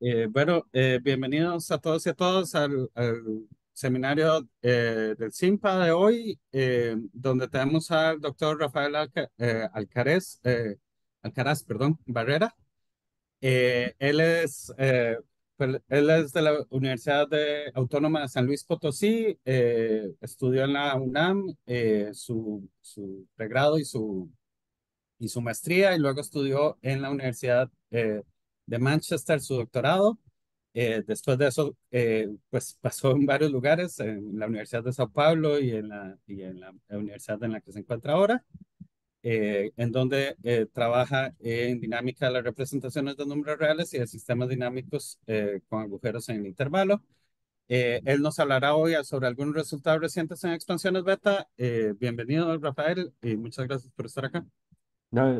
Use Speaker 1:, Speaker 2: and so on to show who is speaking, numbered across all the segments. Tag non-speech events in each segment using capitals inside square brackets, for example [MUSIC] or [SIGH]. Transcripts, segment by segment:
Speaker 1: Eh, bueno, eh, bienvenidos a todos y a todas al, seminario eh, del CIMPA de hoy, donde tenemos al doctor Rafael Alcaraz perdón, Barrera. él, es, pues, él es de la Universidad Autónoma de San Luis Potosí, estudió en la UNAM su, su pregrado y su y su maestría y luego estudió en la Universidad eh, de Manchester su doctorado. Eh, después de eso, eh, pues pasó en varios lugares, en la Universidad de Sao Paulo y en la, y en la universidad en la que se encuentra ahora, en donde trabaja en dinámica de las representaciones de números reales y de sistemas dinámicos con agujeros en el intervalo. él nos hablará hoy sobre algunos resultados recientes en expansiones beta. bienvenido, Rafael, y muchas gracias por estar acá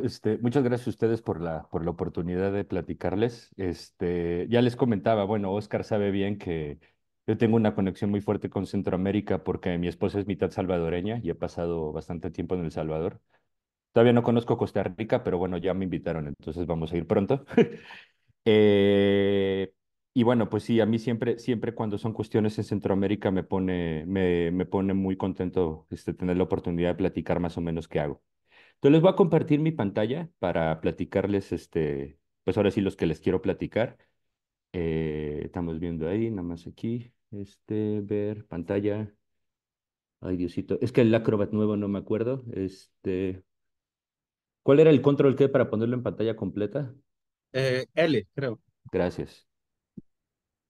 Speaker 2: este, muchas gracias a ustedes por la, por la oportunidad de platicarles. Este, ya les comentaba, bueno, Oscar sabe bien que yo tengo una conexión muy fuerte con Centroamérica porque mi esposa es mitad salvadoreña y he pasado bastante tiempo en El Salvador. Todavía no conozco Costa Rica, pero bueno, ya me invitaron, entonces vamos a ir pronto. [LAUGHS] Eh, y bueno, pues sí, a mí siempre, siempre cuando son cuestiones en Centroamérica me pone, me, me pone muy contento este, tener la oportunidad de platicar más o menos qué hago. Entonces les voy a compartir mi pantalla para platicarles, este, pues ahora sí los que les quiero platicar. Eh, estamos viendo ahí, nada más aquí, este, ver, pantalla. Ay, Diosito, es que el Acrobat nuevo no me acuerdo. Este, ¿cuál era el control que para ponerlo en pantalla completa?
Speaker 1: Eh, L, creo.
Speaker 2: Gracias.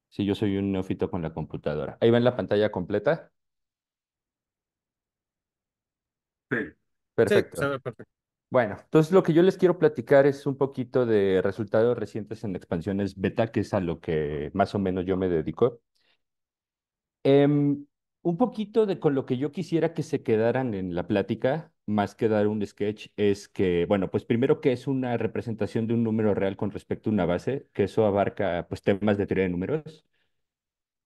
Speaker 2: Sí, yo soy un neófito con la computadora. Ahí va en la pantalla completa. Sí. Pues, perfecto. Bueno, entonces lo que yo les quiero platicar es un poquito de resultados recientes en expansiones beta, que es a lo que más o menos yo me dedico. Em, un poquito de con lo que yo quisiera que se quedaran en la plática, más que dar un sketch, es que, bueno, pues primero que es una representación de un número real con respecto a una base, que eso abarca pues temas de teoría de números.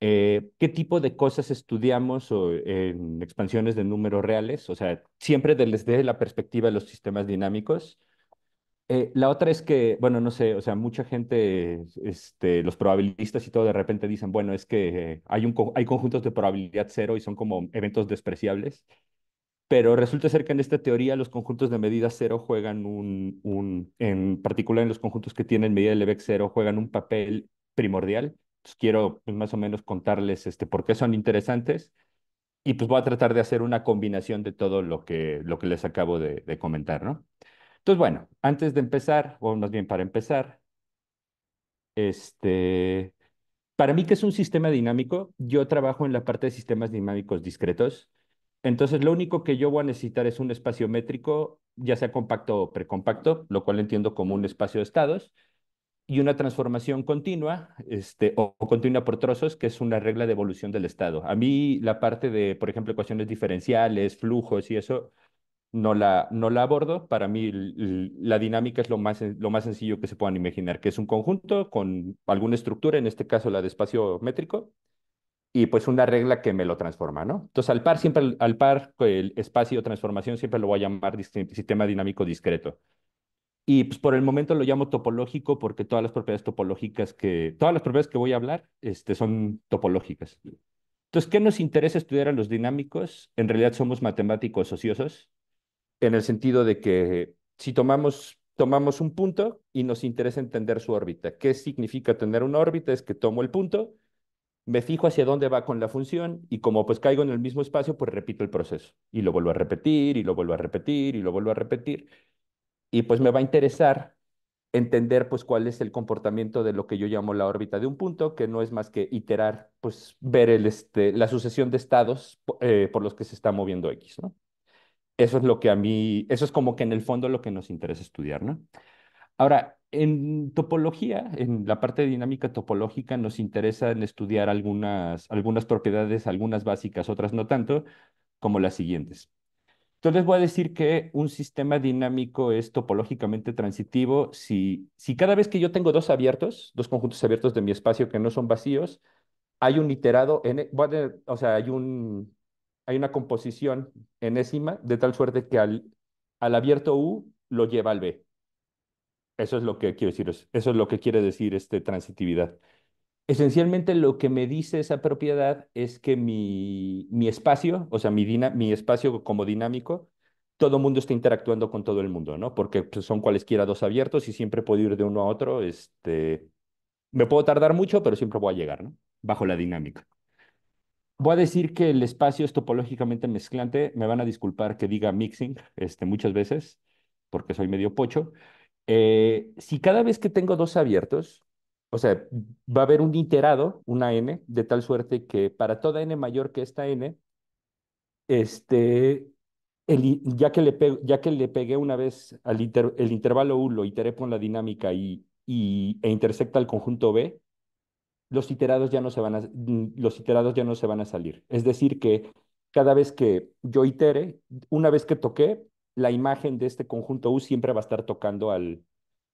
Speaker 2: Eh, qué tipo de cosas estudiamos en expansiones de números reales, o sea, siempre desde la perspectiva de los sistemas dinámicos. Eh, la otra es que, bueno, no sé, o sea, mucha gente, este, los probabilistas y todo, de repente dicen, bueno, es que eh, hay, un, hay conjuntos de probabilidad cero y son como eventos despreciables, pero resulta ser que en esta teoría los conjuntos de medida cero juegan un, en particular en los conjuntos que tienen medida de Lebesgue cero, juegan un papel primordial pues, quiero pues, más o menos contarles este, por qué son interesantes y pues voy a tratar de hacer una combinación de todo lo que, lo que les acabo de, comentar, ¿no? Entonces, bueno, antes de empezar, o más bien para empezar, este, para mí que es un sistema dinámico, yo trabajo en la parte de sistemas dinámicos discretos, entonces lo único que yo voy a necesitar es un espacio métrico, ya sea compacto o precompacto, lo cual entiendo como un espacio de estados, y una transformación continua este, o, continua por trozos, que es una regla de evolución del estado. A mí la parte de, por ejemplo, ecuaciones diferenciales, flujos y eso, no la, no la abordo. Para mí la dinámica es lo más, lo más sencillo que se puedan imaginar, que es un conjunto con alguna estructura, en este caso la de espacio métrico, y pues una regla que me lo transforma, ¿no? Entonces al par siempre, al par, el espacio transformación siempre lo voy a llamar sistema dinámico discreto. Y pues por el momento lo llamo topológico porque todas las propiedades topológicas que, todas las propiedades que voy a hablar este, son topológicas. Entonces, ¿qué nos interesa estudiar a los dinámicos? En realidad somos matemáticos ociosos, en el sentido de que si tomamos, tomamos un punto y nos interesa entender su órbita. ¿Qué significa tener una órbita? Es que tomo el punto, me fijo hacia dónde va con la función y como pues caigo en el mismo espacio, pues repito el proceso y lo vuelvo a repetir y lo vuelvo a repetir y lo vuelvo a repetir y pues me va a interesar entender pues cuál es el comportamiento de lo que yo llamo la órbita de un punto, que no es más que iterar, pues ver el, este, la sucesión de estados eh, por los que se está moviendo X, ¿no? Eso es lo que a mí, eso es como que en el fondo lo que nos interesa estudiar, Ahora, en topología, en la parte de dinámica topológica, nos interesa estudiar algunas, algunas propiedades, algunas básicas, otras no tanto, como las siguientes. Entonces voy a decir que un sistema dinámico es topológicamente transitivo si, si cada vez que yo tengo dos abiertos, dos conjuntos abiertos de mi espacio que no son vacíos, hay un iterado, e, o sea, hay, un, hay una composición enésima de tal suerte que al, al abierto U lo lleva al B. Eso es lo que quiero decir, eso es lo que quiere decir este transitividad. Esencialmente lo que me dice esa propiedad es que mi, espacio, o sea, mi, mi espacio como dinámico, todo el mundo está interactuando con todo el mundo, ¿no? Porque pues, son cualesquiera dos abiertos y siempre puedo ir de uno a otro. Este, me puedo tardar mucho, pero siempre voy a llegar, ¿no? Bajo la dinámica. Voy a decir que el espacio es topológicamente mezclante. Me van a disculpar que diga mixing este, muchas veces, porque soy medio pocho. Eh, si cada vez que tengo dos abiertos, o sea, va a haber un iterado, una n, de tal suerte que para toda n mayor que esta n, este, ya, que le ya que le pegué una vez al el intervalo u, lo iteré con la dinámica y, e intersecta el conjunto b, los iterados, ya no se van a, mm, los iterados ya no se van a salir. Es decir, que cada vez que yo itere, una vez que toqué, la imagen de este conjunto U siempre va a estar tocando al,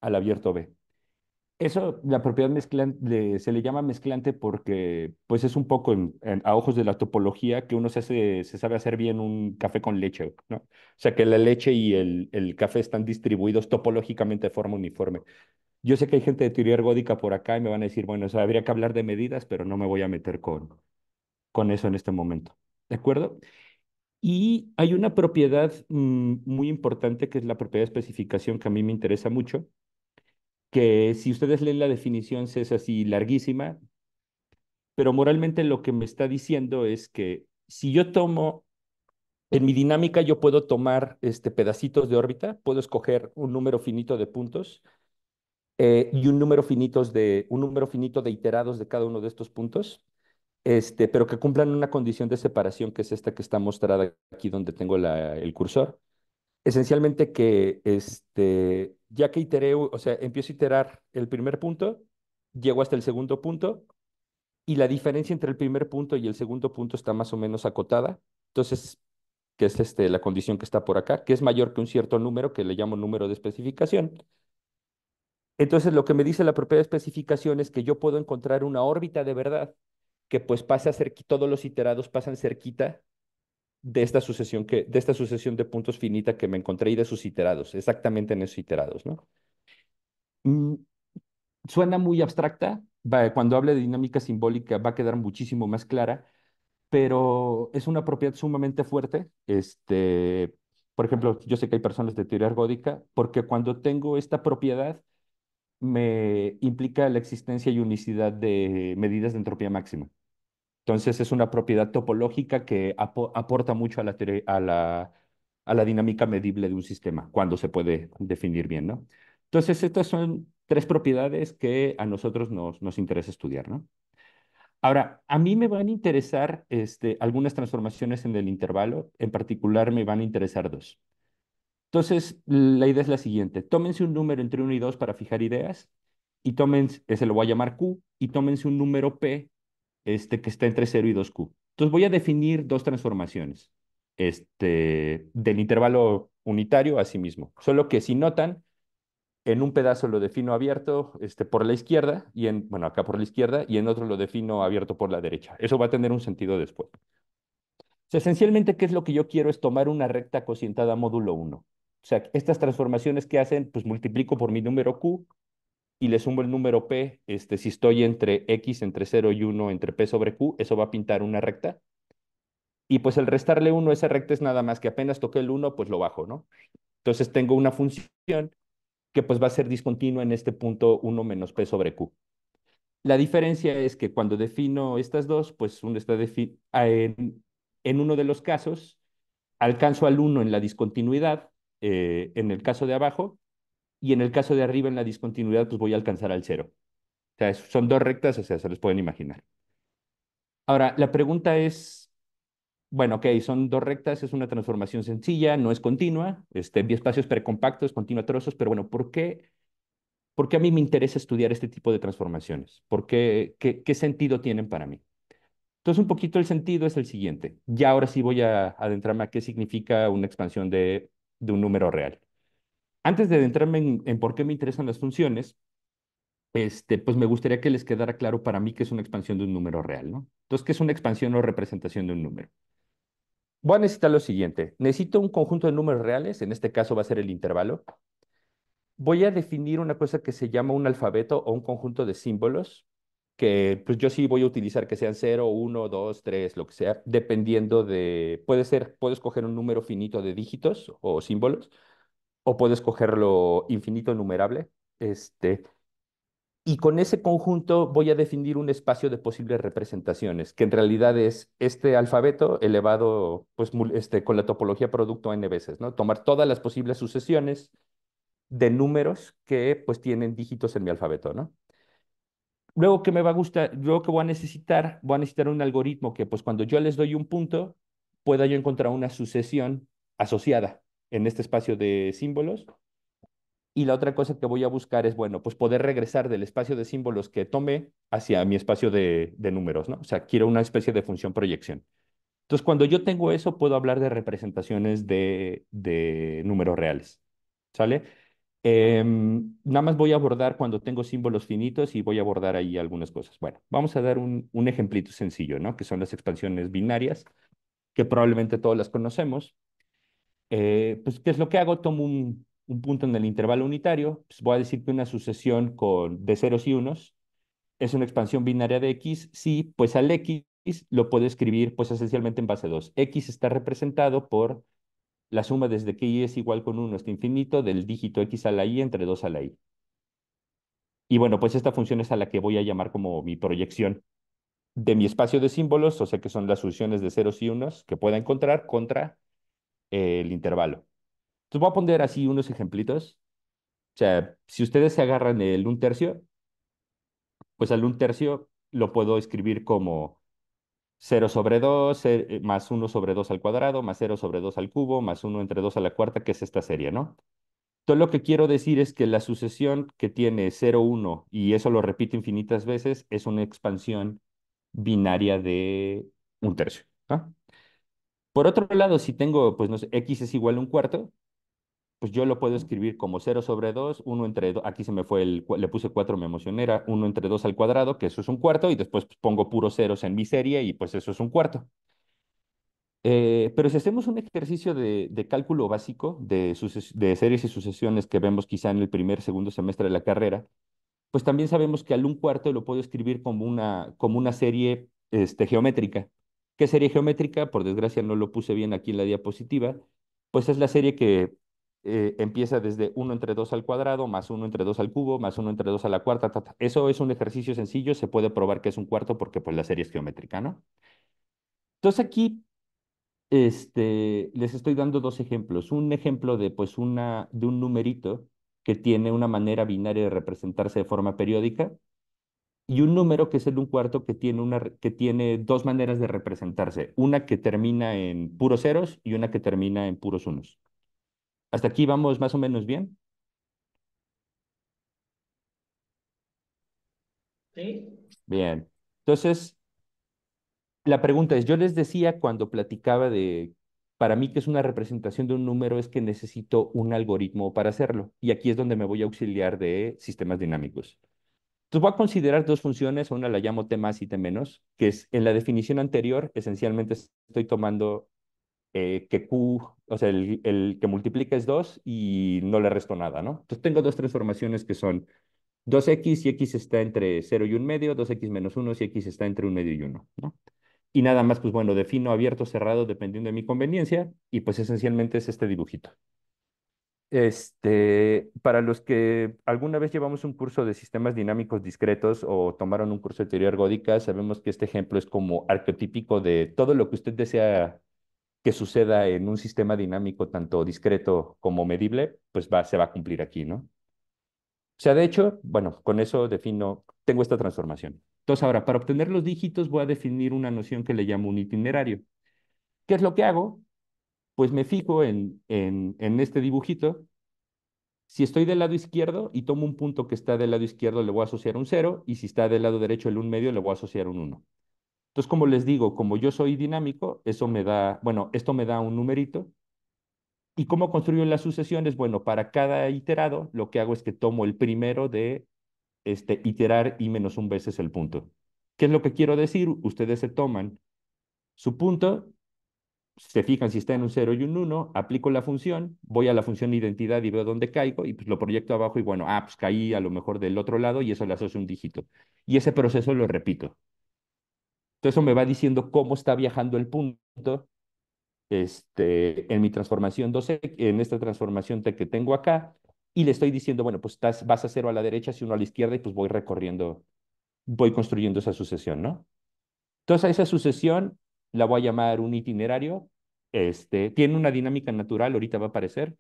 Speaker 2: al abierto B. Eso, la propiedad mezclante, se le llama mezclante porque pues es un poco a ojos de la topología que uno se, se sabe hacer bien un café con leche, ¿no? O sea, que la leche y el, el café están distribuidos topológicamente de forma uniforme. Yo sé que hay gente de teoría ergódica por acá y me van a decir, bueno, o habría que hablar de medidas, pero no me voy a meter con, con eso en este momento, ¿de acuerdo? Y hay una propiedad mm, muy importante que es la propiedad de especificación que a mí me interesa mucho, que si ustedes leen la definición es así larguísima, pero moralmente lo que me está diciendo es que si yo tomo, en mi dinámica yo puedo tomar este, pedacitos de órbita, puedo escoger un número finito de puntos eh, y un número, finitos de, un número finito de iterados de cada uno de estos puntos, este, pero que cumplan una condición de separación que es esta que está mostrada aquí donde tengo la, el cursor. Esencialmente que este, ya que iteré, o sea, empiezo a iterar el primer punto, llego hasta el segundo punto y la diferencia entre el primer punto y el segundo punto está más o menos acotada. Entonces, que es este, la condición que está por acá, que es mayor que un cierto número, que le llamo número de especificación. Entonces, lo que me dice la propiedad de especificación es que yo puedo encontrar una órbita de verdad que pues pasa cerquita, todos los iterados pasan cerquita de esta sucesión que de esta sucesión de puntos finita que me encontré y de sus iterados, exactamente en esos iterados, ¿no? Mm, suena muy abstracta, cuando hable de dinámica simbólica va a quedar muchísimo más clara, pero es una propiedad sumamente fuerte, este, por ejemplo, yo sé que hay personas de teoría ergódica, porque cuando tengo esta propiedad me implica la existencia y unicidad de medidas de entropía máxima. Entonces es una propiedad topológica que aporta mucho a la, dinámica medible de un sistema, cuando se puede definir bien, ¿no? Entonces estas son tres propiedades que a nosotros nos, interesa estudiar, ¿no? Ahora, a mí me van a interesar este, algunas transformaciones en el intervalo, en particular me van a interesar dos. Entonces, la idea es la siguiente, tómense un número entre 1 y 2 para fijar ideas, y tómense, se lo voy a llamar Q, y tómense un número P este, que está entre 0 y 2Q. Entonces voy a definir dos transformaciones este, del intervalo unitario a sí mismo. Solo que si notan, en un pedazo lo defino abierto este, por la izquierda, y en, bueno, acá por la izquierda, y en otro lo defino abierto por la derecha. Eso va a tener un sentido después. esencialmente, ¿qué es lo que yo quiero? Es tomar una recta cocientada módulo 1. O sea, estas transformaciones que hacen, pues multiplico por mi número Q, y le sumo el número P, este, si estoy entre X, entre 0 y 1, entre P sobre Q, eso va a pintar una recta. Y pues el restarle 1 esa recta es nada más que apenas toque el 1, pues lo bajo, ¿no? Entonces tengo una función que pues va a ser discontinua en este punto 1 menos P sobre Q. La diferencia es que cuando defino estas dos, pues uno está ah, en, en uno de los casos, alcanzo al 1 en la discontinuidad, eh, en el caso de abajo, y en el caso de arriba, en la discontinuidad, pues voy a alcanzar al cero. O sea, son dos rectas, o sea, se los pueden imaginar. Ahora, la pregunta es, bueno, ok, son dos rectas, es una transformación sencilla, no es continua, este, espacios precompactos, continua trozos, pero bueno, ¿por qué, ¿por a mí me interesa estudiar este tipo de transformaciones? ¿Por qué, sentido tienen para mí? Entonces, un poquito el sentido es el siguiente. Ya ahora sí voy a adentrarme a qué significa una expansión de un número real. Antes de adentrarme en, por qué me interesan las funciones, este, pues me gustaría que les quedara claro para mí que es una expansión de un número real, ¿no? Entonces, ¿qué es una expansión o representación de un número? Voy a necesitar lo siguiente. Necesito un conjunto de números reales, en este caso va a ser el intervalo. Voy a definir una cosa que se llama un alfabeto o un conjunto de símbolos, que pues yo sí voy a utilizar que sean 0, 1, 2, 3, lo que sea, dependiendo de, puede ser, puedo escoger un número finito de dígitos o símbolos, o puedo escoger lo infinito numerable, Este, y con ese conjunto voy a definir un espacio de posibles representaciones, que en realidad es este alfabeto elevado pues, este, con la topología producto n veces, ¿no? Tomar todas las posibles sucesiones de números que pues tienen dígitos en mi alfabeto, ¿no? Luego que me va a gustar, luego que voy a necesitar, voy a necesitar un algoritmo que pues cuando yo les doy un punto, pueda yo encontrar una sucesión asociada, en este espacio de símbolos. Y la otra cosa que voy a buscar es, bueno, pues poder regresar del espacio de símbolos que tome hacia mi espacio de, números, ¿no? O sea, quiero una especie de función proyección. Entonces, cuando yo tengo eso, puedo hablar de representaciones de, números reales, ¿sale? Em, nada más voy a abordar cuando tengo símbolos finitos y voy a abordar ahí algunas cosas. Bueno, vamos a dar un, un ejemplito sencillo, ¿no? Que son las expansiones binarias, que probablemente todos las conocemos. Eh, pues, ¿qué es lo que hago? Tomo un, punto en el intervalo unitario, pues voy a decir que una sucesión con, de ceros y unos es una expansión binaria de x, sí, pues al x lo puedo escribir pues esencialmente en base 2. x está representado por la suma desde que y es igual con 1 hasta infinito del dígito x a la y entre 2 a la y. Y bueno, pues esta función es a la que voy a llamar como mi proyección de mi espacio de símbolos, o sea que son las sucesiones de ceros y unos que pueda encontrar contra el intervalo. Entonces voy a poner así unos ejemplitos. O sea, si ustedes se agarran el 1 tercio, pues al 1 tercio lo puedo escribir como 0 sobre 2, eh, eh, más 1 sobre 2 al cuadrado, más 0 sobre 2 al cubo, más 1 entre 2 a la cuarta, que es esta serie, ¿no? Entonces lo que quiero decir es que la sucesión que tiene 0, 1, y eso lo repito infinitas veces, es una expansión binaria de un tercio. Por otro lado, si tengo, pues no sé, x es igual a un cuarto, pues yo lo puedo escribir como 0 sobre 2, 1 entre 2, aquí se me fue el, le puse 4, me emocioné, era 1 entre 2 al cuadrado, que eso es un cuarto, y después pues, pongo puros ceros en mi serie y pues eso es un cuarto. Eh, pero si hacemos un ejercicio de, cálculo básico de, de, series y sucesiones que vemos quizá en el primer, segundo semestre de la carrera, pues también sabemos que al un cuarto lo puedo escribir como una, como una serie este, geométrica. ¿Qué serie geométrica? Por desgracia no lo puse bien aquí en la diapositiva. Pues es la serie que eh, empieza desde 1 entre 2 al cuadrado, más 1 entre 2 al cubo, más 1 entre 2 a la cuarta. Eso es un ejercicio sencillo, se puede probar que es un cuarto porque pues la serie es geométrica, ¿no? Entonces aquí este, les estoy dando dos ejemplos. Un ejemplo de, pues, una, de un numerito que tiene una manera binaria de representarse de forma periódica y un número que es el un cuarto que tiene, una, que tiene dos maneras de representarse, una que termina en puros ceros y una que termina en puros unos. ¿Hasta aquí vamos más o menos bien? Sí. Bien. Entonces, la pregunta es, yo les decía cuando platicaba de, para mí que es una representación de un número, es que necesito un algoritmo para hacerlo. Y aquí es donde me voy a auxiliar de sistemas dinámicos. Entonces voy a considerar dos funciones, una la llamo T más y T menos, que es en la definición anterior, esencialmente estoy tomando eh, que Q, o sea, el, que multiplica es 2 y no le resto nada, ¿no? Entonces tengo dos transformaciones que son 2x y x está entre 0 y 1 medio, 2x menos 1 y x está entre 1 medio y 1, ¿no? Y nada más, pues bueno, defino abierto, cerrado, dependiendo de mi conveniencia, y pues esencialmente es este dibujito. Este, para los que alguna vez llevamos un curso de sistemas dinámicos discretos o tomaron un curso de teoría ergódica, sabemos que este ejemplo es como arquetípico de todo lo que usted desea que suceda en un sistema dinámico tanto discreto como medible, pues va, se va a cumplir aquí, ¿no? O sea, de hecho, bueno, con eso defino, tengo esta transformación. Entonces, ahora, para obtener los dígitos voy a definir una noción que le llamo un itinerario. ¿Qué es lo que hago? pues me fijo en, en, este dibujito. Si estoy del lado izquierdo y tomo un punto que está del lado izquierdo, le voy a asociar un 0, y si está del lado derecho el 1 medio, le voy a asociar un 1. Entonces, como les digo, como yo soy dinámico, eso me da, bueno, esto me da un numerito. ¿Y cómo construyo las sucesiones? Bueno, para cada iterado, lo que hago es que tomo el primero de este, iterar y menos un veces el punto. ¿Qué es lo que quiero decir? Ustedes se toman su punto se fijan si está en un 0 y un 1, aplico la función, voy a la función identidad y veo dónde caigo y pues lo proyecto abajo y bueno, ah, pues caí a lo mejor del otro lado y eso le asocio un dígito. Y ese proceso lo repito. Entonces eso me va diciendo cómo está viajando el punto este, en mi transformación 2X, en esta transformación que tengo acá, y le estoy diciendo, bueno, pues estás, vas a cero a la derecha, si uno a la izquierda, y pues voy recorriendo, voy construyendo esa sucesión, ¿no? Entonces esa sucesión la voy a llamar un itinerario, este, tiene una dinámica natural, ahorita va a aparecer,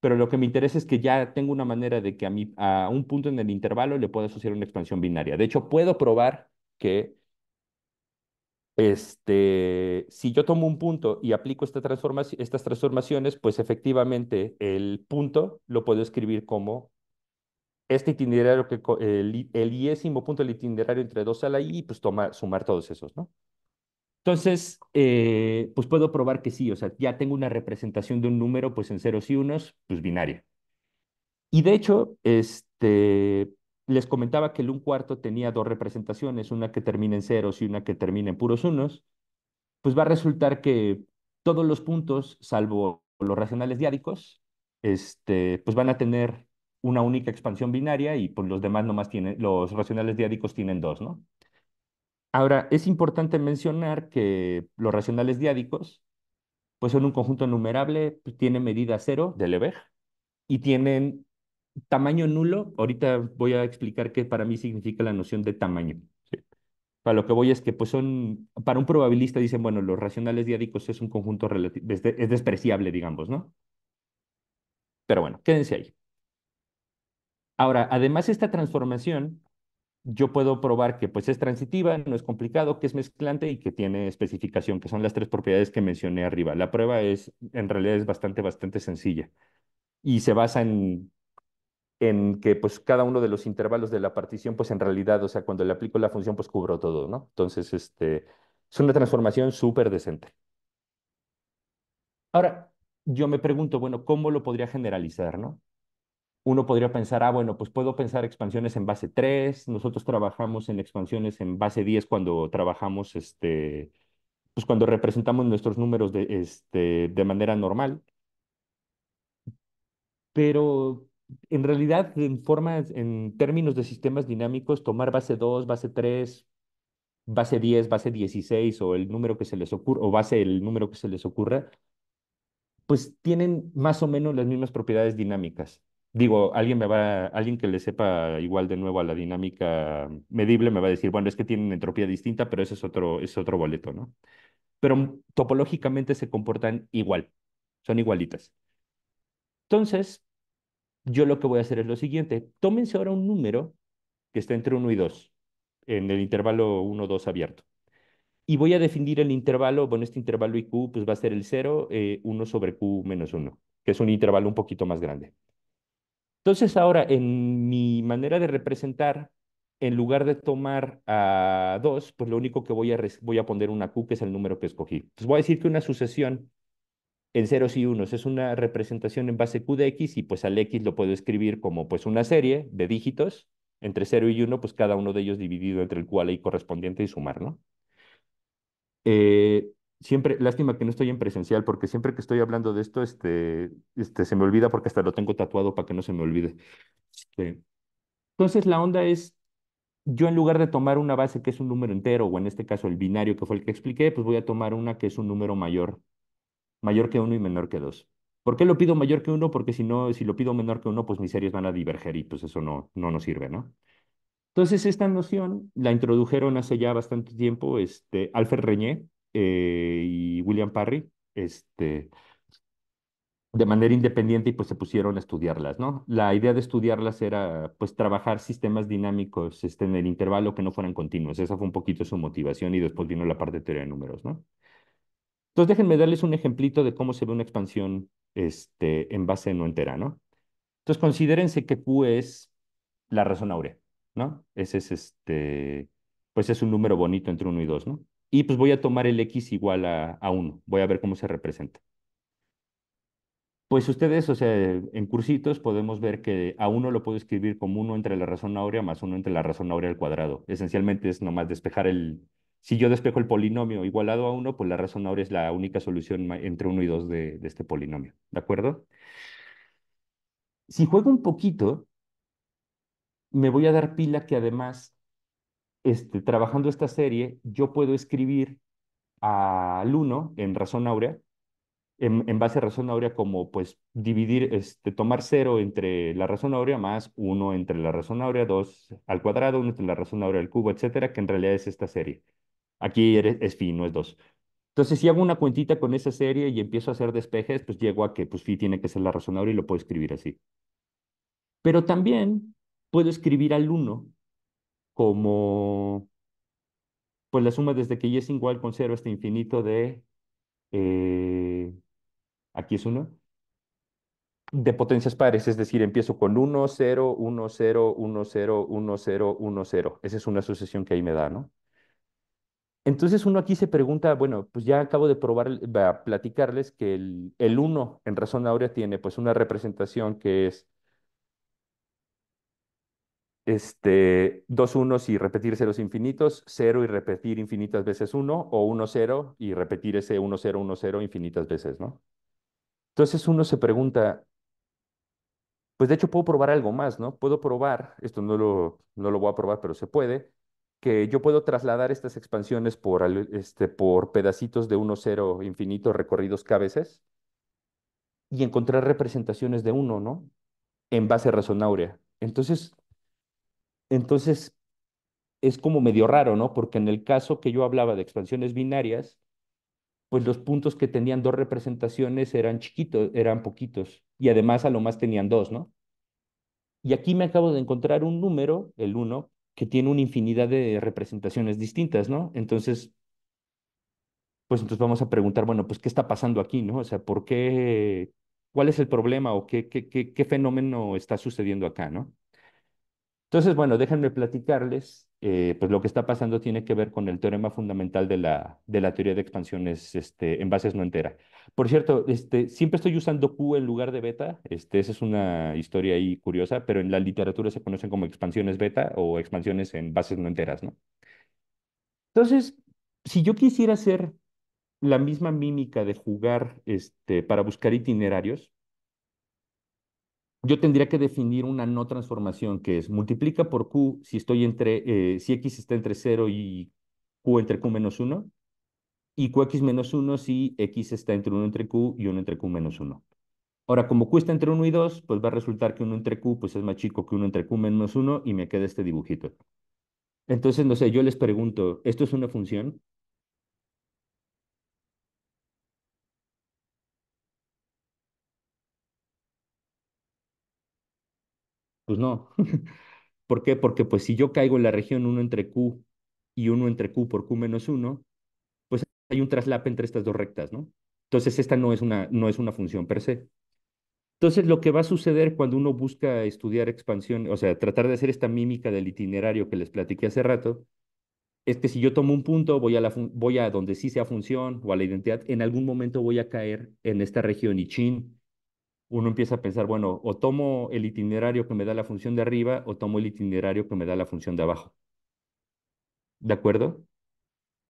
Speaker 2: pero lo que me interesa es que ya tengo una manera de que a, mí a un punto en el intervalo le pueda asociar una expansión binaria. De hecho, puedo probar que este, si yo tomo un punto y aplico esta estas transformaciones, pues efectivamente el punto lo puedo escribir como este itinerario, que, el, el punto del itinerario entre 2 a la i, pues sumar todos esos, ¿no? Entonces, eh, pues puedo probar que sí, o sea, ya tengo una representación de un número, pues en ceros y unos, pues binaria. Y de hecho, este, les comentaba que el un cuarto tenía dos representaciones, una que termina en ceros y una que termina en puros unos, pues va a resultar que todos los puntos, salvo los racionales diádicos, este, pues van a tener una única expansión binaria y pues los demás nomás tienen, los racionales diádicos tienen dos, ¿no? Ahora, es importante mencionar que los racionales diádicos pues son un conjunto numerable, pues, tiene medida cero de Lebesgue y tienen tamaño nulo. Ahorita voy a explicar qué para mí significa la noción de tamaño. Para lo que voy es que pues son, para un probabilista dicen, bueno, los racionales diádicos es un conjunto es despreciable, digamos, ¿no? Pero bueno, quédense ahí. Ahora, además esta transformación yo puedo probar que pues es transitiva, no es complicado, que es mezclante y que tiene especificación, que son las tres propiedades que mencioné arriba. La prueba es, en realidad es bastante, bastante sencilla y se basa en, en que pues cada uno de los intervalos de la partición, pues en realidad, o sea, cuando le aplico la función, pues cubro todo, ¿no? Entonces, este, es una transformación súper decente. Ahora, yo me pregunto, bueno, ¿cómo lo podría generalizar, no? uno podría pensar, ah, bueno, pues puedo pensar expansiones en base 3, nosotros trabajamos en expansiones en base 10 cuando trabajamos, este, pues cuando representamos nuestros números de, este, de manera normal. Pero en realidad, en, en términos de sistemas dinámicos, tomar base 2, base 3, base 10, base 16 o el número que se les ocurra, o base el número que se les ocurra, pues tienen más o menos las mismas propiedades dinámicas digo, alguien me va, alguien que le sepa igual de nuevo a la dinámica medible me va a decir, bueno, es que tienen entropía distinta, pero ese es otro, es otro boleto, ¿no? Pero topológicamente se comportan igual, son igualitas. Entonces, yo lo que voy a hacer es lo siguiente, tómense ahora un número que está entre 1 y 2, en el intervalo 1-2 abierto. Y voy a definir el intervalo, bueno, este intervalo IQ pues va a ser el 0, eh, 1 sobre Q menos 1, que es un intervalo un poquito más grande. Entonces ahora en mi manera de representar, en lugar de tomar a dos, pues lo único que voy a, voy a poner una Q, que es el número que escogí. Entonces voy a decir que una sucesión en ceros y unos es una representación en base Q de X y pues al X lo puedo escribir como pues una serie de dígitos entre 0 y 1, pues cada uno de ellos dividido entre el cual hay correspondiente y sumar, ¿no? Eh, siempre, lástima que no estoy en presencial, porque siempre que estoy hablando de esto, este, este, se me olvida porque hasta lo tengo tatuado para que no se me olvide. Este, entonces la onda es, yo en lugar de tomar una base que es un número entero, o en este caso el binario que fue el que expliqué, pues voy a tomar una que es un número mayor, mayor que uno y menor que dos. ¿Por qué lo pido mayor que uno? Porque si no, si lo pido menor que uno, pues mis series van a diverger y pues eso no, no nos sirve, ¿no? Entonces, esta noción la introdujeron hace ya bastante tiempo este, Alfred Reñé, eh, y William Parry, este, de manera independiente y pues se pusieron a estudiarlas, ¿no? La idea de estudiarlas era pues trabajar sistemas dinámicos este, en el intervalo que no fueran continuos. Esa fue un poquito su motivación y después vino la parte de teoría de números, ¿no? Entonces déjenme darles un ejemplito de cómo se ve una expansión este, en base no entera, ¿no? Entonces considérense que Q es la razón Aurea, ¿no? Ese es este, pues es un número bonito entre 1 y 2, ¿no? y pues voy a tomar el x igual a, a 1. Voy a ver cómo se representa. Pues ustedes, o sea, en cursitos podemos ver que a 1 lo puedo escribir como 1 entre la razón áurea más 1 entre la razón áurea al cuadrado. Esencialmente es nomás despejar el... Si yo despejo el polinomio igualado a 1, pues la razón áurea es la única solución entre 1 y 2 de, de este polinomio. ¿De acuerdo? Si juego un poquito, me voy a dar pila que además este, trabajando esta serie, yo puedo escribir al 1 en razón áurea, en, base a razón áurea como pues dividir, este, tomar 0 entre la razón áurea más 1 entre la razón áurea, 2 al cuadrado, 1 entre la razón áurea al cubo, etcétera, que en realidad es esta serie. Aquí es phi, no es 2. Entonces, si hago una cuentita con esa serie y empiezo a hacer despejes, pues llego a que pues, phi tiene que ser la razón áurea y lo puedo escribir así. Pero también puedo escribir al 1 como pues la suma desde que y es igual con cero hasta infinito de, eh, aquí es 1, de potencias pares, es decir, empiezo con 1, 0, 1, 0, 1, 0, 1, 0, 1, 0. Esa es una sucesión que ahí me da, ¿no? Entonces uno aquí se pregunta, bueno, pues ya acabo de probar, a platicarles que el, el 1 en razón áurea tiene pues una representación que es este, dos unos y repetir ceros infinitos, cero y repetir infinitas veces uno, o uno cero y repetir ese uno cero, uno cero infinitas veces, ¿no? Entonces uno se pregunta, pues de hecho puedo probar algo más, ¿no? Puedo probar, esto no lo, lo voy a probar, pero se puede, que yo puedo trasladar estas expansiones por, este, por pedacitos de uno cero infinito recorridos k veces y encontrar representaciones de uno, ¿no? En base razón áurea. Entonces, entonces, es como medio raro, ¿no? Porque en el caso que yo hablaba de expansiones binarias, pues los puntos que tenían dos representaciones eran chiquitos, eran poquitos, y además a lo más tenían dos, ¿no? Y aquí me acabo de encontrar un número, el 1, que tiene una infinidad de representaciones distintas, ¿no? Entonces, pues entonces vamos a preguntar, bueno, pues qué está pasando aquí, ¿no? O sea, ¿por qué? ¿Cuál es el problema o qué, qué fenómeno está sucediendo acá, ¿no? Entonces, bueno, déjenme platicarles, eh, pues lo que está pasando tiene que ver con el teorema fundamental de la, de la teoría de expansiones este, en bases no entera. Por cierto, este, siempre estoy usando Q en lugar de beta, este, esa es una historia ahí curiosa, pero en la literatura se conocen como expansiones beta o expansiones en bases no enteras, ¿no? Entonces, si yo quisiera hacer la misma mímica de jugar este, para buscar itinerarios, yo tendría que definir una no transformación que es multiplica por Q si estoy entre, eh, si X está entre 0 y Q entre Q menos 1 y QX menos 1 si X está entre 1 entre Q y 1 entre Q menos 1. Ahora, como Q está entre 1 y 2, pues va a resultar que 1 entre Q pues es más chico que 1 entre Q menos 1 y me queda este dibujito. Entonces, no sé, yo les pregunto, ¿esto es una función? Pues no. [LAUGHS] ¿Por qué? Porque pues si yo caigo en la región 1 entre Q y 1 entre Q por Q menos 1, pues hay un traslape entre estas dos rectas, ¿no? Entonces esta no es, una, no es una función per se. Entonces lo que va a suceder cuando uno busca estudiar expansión, o sea, tratar de hacer esta mímica del itinerario que les platiqué hace rato, es que si yo tomo un punto, voy a, la voy a donde sí sea función o a la identidad, en algún momento voy a caer en esta región y chin, uno empieza a pensar, bueno, o tomo el itinerario que me da la función de arriba o tomo el itinerario que me da la función de abajo. ¿De acuerdo?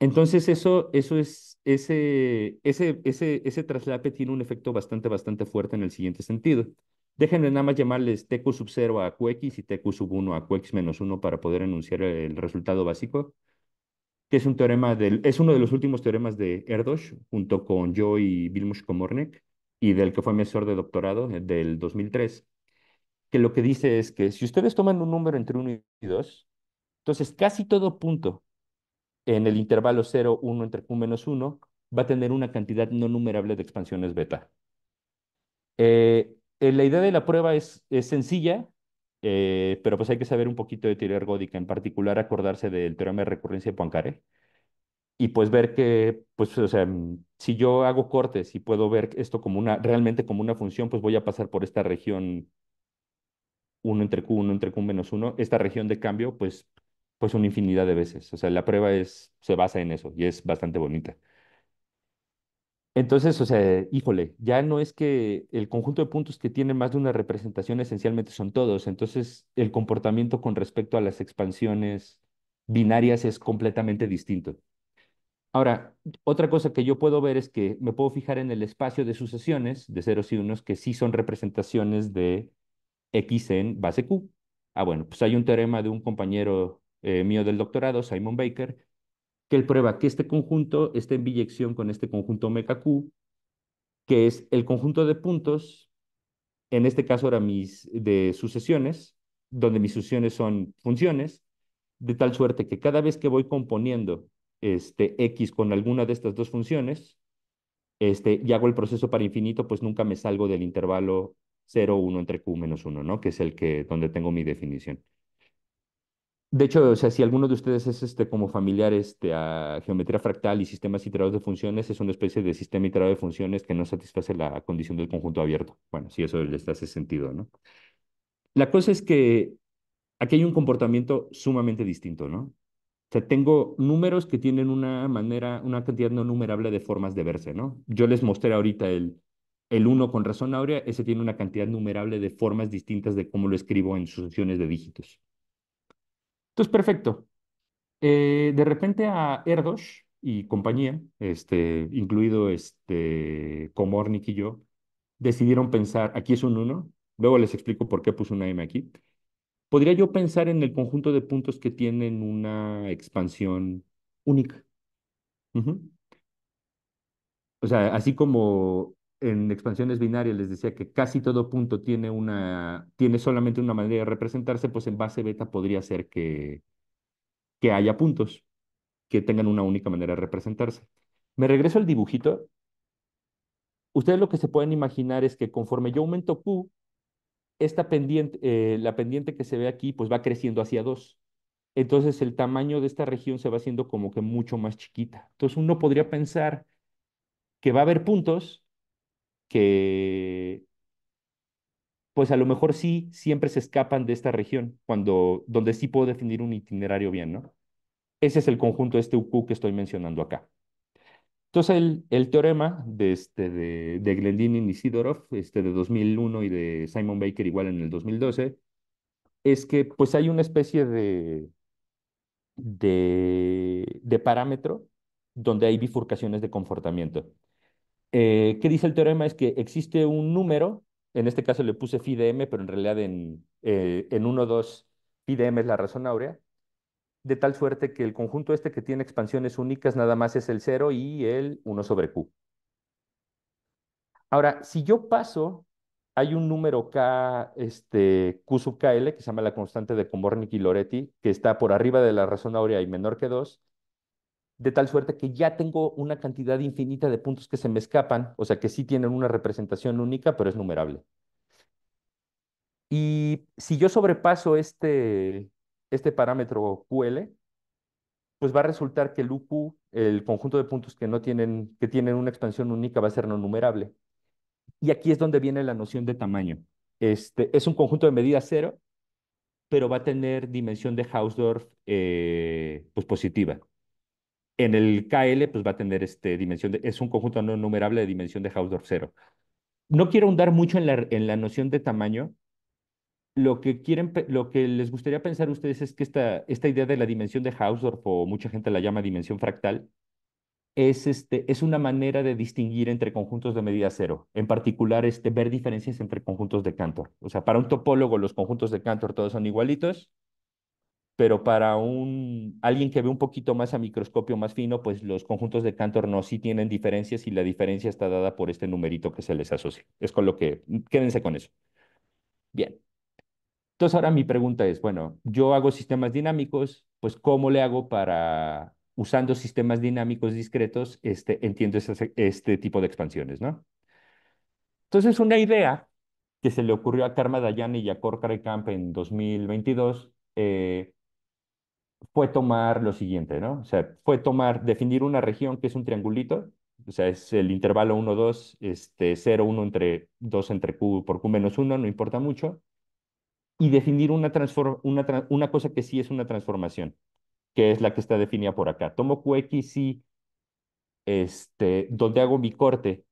Speaker 2: Entonces eso, eso es, ese, ese, ese, ese traslape tiene un efecto bastante, bastante fuerte en el siguiente sentido. Déjenme nada más llamarles TQ sub 0 a QX y TQ sub 1 a QX menos 1 para poder enunciar el resultado básico, que es un teorema del, es uno de los últimos teoremas de Erdos, junto con Joe y Vilmos Komornik y del que fue mi asesor de doctorado eh, del 2003, que lo que dice es que si ustedes toman un número entre 1 y 2, entonces casi todo punto en el intervalo 0, 1 entre Q menos 1 va a tener una cantidad no numerable de expansiones beta. Eh, eh, la idea de la prueba es, sencilla, pero pues hay que saber un poquito de teoría ergódica, en particular acordarse del teorema de recurrencia de Poincaré, y pues ver que, pues, o sea, mm, si yo hago cortes y puedo ver esto como una, realmente como una función, pues voy a pasar por esta región 1 entre Q, 1 entre Q menos 1, esta región de cambio, pues, pues una infinidad de veces. O sea, la prueba es, se basa en eso y es bastante bonita. Entonces, o sea, híjole, ya no es que el conjunto de puntos que tienen más de una representación esencialmente son todos. Entonces, el comportamiento con respecto a las expansiones binarias es completamente distinto. Ahora, otra cosa que yo puedo ver es que me puedo fijar en el espacio de sucesiones de ceros y unos que sí son representaciones de X en base Q. Ah, bueno, pues hay un teorema de un compañero eh, mío del doctorado, Simon Baker, que él prueba que este conjunto está en biyección con este conjunto omega Q, que es el conjunto de puntos, en este caso ahora mis de sucesiones, donde mis sucesiones son funciones, de tal suerte que cada vez que voy componiendo este, x con alguna de estas dos funciones este, y hago el proceso para infinito, pues nunca me salgo del intervalo 0, 1 entre q menos 1, ¿no? Que es el que, donde tengo mi definición. De hecho, o sea, si alguno de ustedes es este, como familiar este, a geometría fractal y sistemas iterados de funciones, es una especie de sistema iterado de funciones que no satisface la condición del conjunto abierto. Bueno, si eso les hace sentido, ¿no? La cosa es que aquí hay un comportamiento sumamente distinto, ¿no? tengo números que tienen una manera, una cantidad no numerable de formas de verse, ¿no? Yo les mostré ahorita el, el 1 con razón áurea, ese tiene una cantidad numerable de formas distintas de cómo lo escribo en sucesiones de dígitos. Entonces, perfecto. Eh, de repente a Erdos y compañía, este, incluido este, Komornik y yo, decidieron pensar, aquí es un 1, luego les explico por qué puse una M aquí, podría yo pensar en el conjunto de puntos que tienen una expansión única. O sea, así como en expansiones binarias les decía que casi todo punto tiene, una, tiene solamente una manera de representarse, pues en base beta podría ser que, que haya puntos que tengan una única manera de representarse. Me regreso al dibujito. Ustedes lo que se pueden imaginar es que conforme yo aumento Q, esta pendiente, eh, la pendiente que se ve aquí, pues va creciendo hacia dos. Entonces el tamaño de esta región se va haciendo como que mucho más chiquita. Entonces uno podría pensar que va a haber puntos que, pues a lo mejor sí, siempre se escapan de esta región, cuando, donde sí puedo definir un itinerario bien, ¿no? Ese es el conjunto de este UQ que estoy mencionando acá. Entonces, el, el teorema de, este, de, y Sidorov, este, de 2001 y de Simon Baker igual en el 2012, es que pues hay una especie de, de, parámetro donde hay bifurcaciones de comportamiento. Eh, ¿Qué dice el teorema? Es que existe un número, en este caso le puse phi de m, pero en realidad en, eh, en 1, 2, phi de m es la razón áurea, de tal suerte que el conjunto este que tiene expansiones únicas nada más es el 0 y el 1 sobre Q. Ahora, si yo paso, hay un número K, este, Q sub KL, que se llama la constante de Komornik y Loretti, que está por arriba de la razón áurea y menor que 2, de tal suerte que ya tengo una cantidad infinita de puntos que se me escapan, o sea que sí tienen una representación única, pero es numerable. Y si yo sobrepaso este, este parámetro QL, pues va a resultar que el el conjunto de puntos que no tienen, que tienen una expansión única, va a ser no numerable. Y aquí es donde viene la noción de tamaño. Este, es un conjunto de medida cero, pero va a tener dimensión de Hausdorff eh, pues positiva. En el KL, pues va a tener este dimensión es un conjunto no numerable de dimensión de Hausdorff cero. No quiero ahondar mucho en la, en la noción de tamaño, lo que quieren, lo que les gustaría pensar ustedes es que esta, esta idea de la dimensión de Hausdorff, o mucha gente la llama dimensión fractal, es, este, es una manera de distinguir entre conjuntos de medida cero, en particular este, ver diferencias entre conjuntos de Cantor. O sea, para un topólogo los conjuntos de Cantor todos son igualitos, pero para un, alguien que ve un poquito más a microscopio más fino, pues los conjuntos de Cantor no sí tienen diferencias y la diferencia está dada por este numerito que se les asocia. Es con lo que, quédense con eso. Bien. Entonces ahora mi pregunta es, bueno, yo hago sistemas dinámicos, pues ¿cómo le hago para, usando sistemas dinámicos discretos, este, entiendo este tipo de expansiones, ¿no? Entonces una idea que se le ocurrió a Karma Dayani y a Camp en 2022 eh, fue tomar lo siguiente, ¿no? O sea, fue tomar, definir una región que es un triangulito, o sea, es el intervalo 1, 2, este, 0, 1 entre 2 entre Q por Q menos 1, no importa mucho, y definir una, una, una cosa que sí es una transformación, que es la que está definida por acá. Tomo QX este, donde hago mi corte,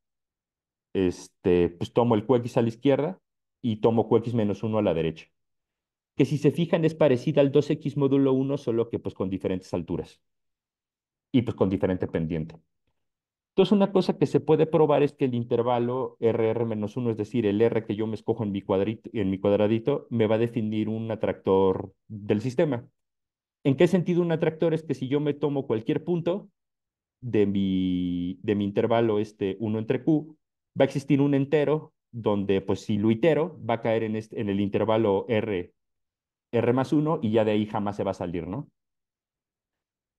Speaker 2: este, pues tomo el QX a la izquierda y tomo QX menos 1 a la derecha. Que si se fijan es parecida al 2X módulo 1, solo que pues con diferentes alturas y pues con diferente pendiente. Entonces, una cosa que se puede probar es que el intervalo RR-1, es decir, el R que yo me escojo en mi, en mi cuadradito, me va a definir un atractor del sistema. ¿En qué sentido un atractor? Es que si yo me tomo cualquier punto de mi, de mi intervalo este 1 entre Q, va a existir un entero donde, pues, si lo itero, va a caer en, este, en el intervalo R, R más 1 y ya de ahí jamás se va a salir, ¿no?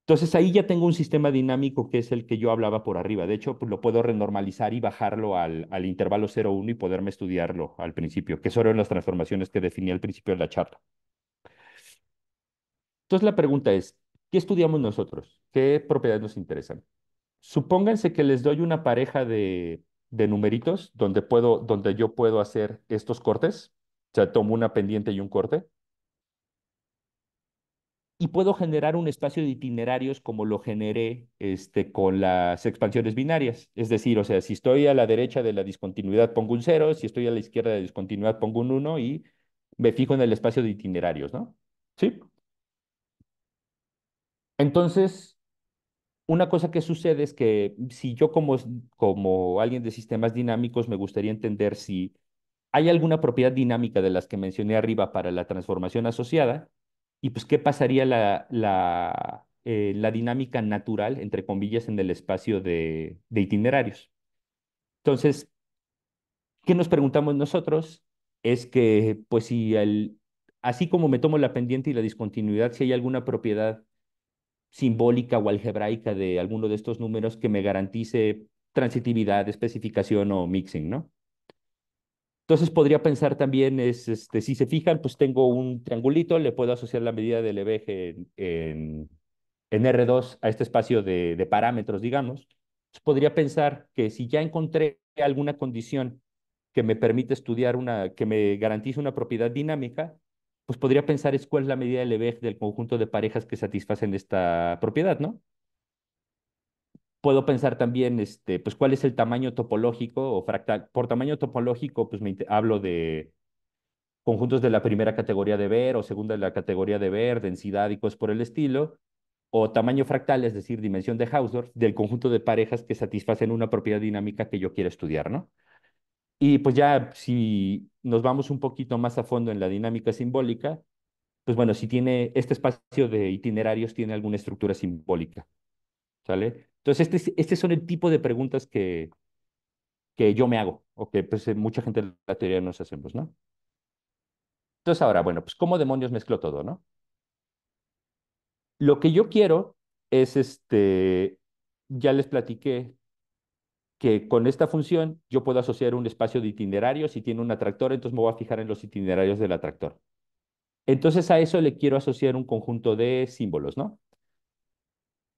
Speaker 2: Entonces ahí ya tengo un sistema dinámico que es el que yo hablaba por arriba. De hecho, pues, lo puedo renormalizar y bajarlo al, al intervalo 1 y poderme estudiarlo al principio, que son las transformaciones que definí al principio de la charla. Entonces la pregunta es, ¿qué estudiamos nosotros? ¿Qué propiedades nos interesan? Supónganse que les doy una pareja de, numeritos donde, puedo, donde yo puedo hacer estos cortes. O sea, tomo una pendiente y un corte y puedo generar un espacio de itinerarios como lo generé este, con las expansiones binarias. Es decir, o sea, si estoy a la derecha de la discontinuidad pongo un 0, si estoy a la izquierda de la discontinuidad pongo un 1 y me fijo en el espacio de itinerarios, ¿no? ¿Sí? Entonces, una cosa que sucede es que si yo como, como alguien de sistemas dinámicos me gustaría entender si hay alguna propiedad dinámica de las que mencioné arriba para la transformación asociada, y pues qué pasaría la, la, eh, la dinámica natural, entre comillas, en el espacio de, itinerarios. Entonces, ¿qué nos preguntamos nosotros? Es que, pues si así como me tomo la pendiente y la discontinuidad, si hay alguna propiedad simbólica o algebraica de alguno de estos números que me garantice transitividad, especificación o mixing, ¿no? Entonces podría pensar también, es, este, si se fijan, pues tengo un triangulito, le puedo asociar la medida del eje en, en, R2 a este espacio de, de parámetros, digamos. podría pensar que si ya encontré alguna condición que me permite estudiar una, que me garantice una propiedad dinámica, pues podría pensar es cuál es la medida del Lebesgue del conjunto de parejas que satisfacen esta propiedad, ¿no? puedo pensar también, este, pues, cuál es el tamaño topológico o fractal. Por tamaño topológico, pues, me hablo de conjuntos de la primera categoría de Ver o segunda de la categoría de Ver, densidad y cosas por el estilo, o tamaño fractal, es decir, dimensión de Hausdorff, del conjunto de parejas que satisfacen una propiedad dinámica que yo quiero estudiar, ¿no? Y pues ya si nos vamos un poquito más a fondo en la dinámica simbólica, pues bueno, si tiene este espacio de itinerarios, tiene alguna estructura simbólica, ¿sale? Entonces, este, este son el tipo de preguntas que, que yo me hago, o que pues, mucha gente en la teoría nos hacemos, ¿no? Entonces, ahora, bueno, pues, ¿cómo demonios mezclo todo, no? Lo que yo quiero es este, ya les platiqué que con esta función yo puedo asociar un espacio de itinerario. Si tiene un atractor, entonces me voy a fijar en los itinerarios del atractor. Entonces a eso le quiero asociar un conjunto de símbolos, ¿no?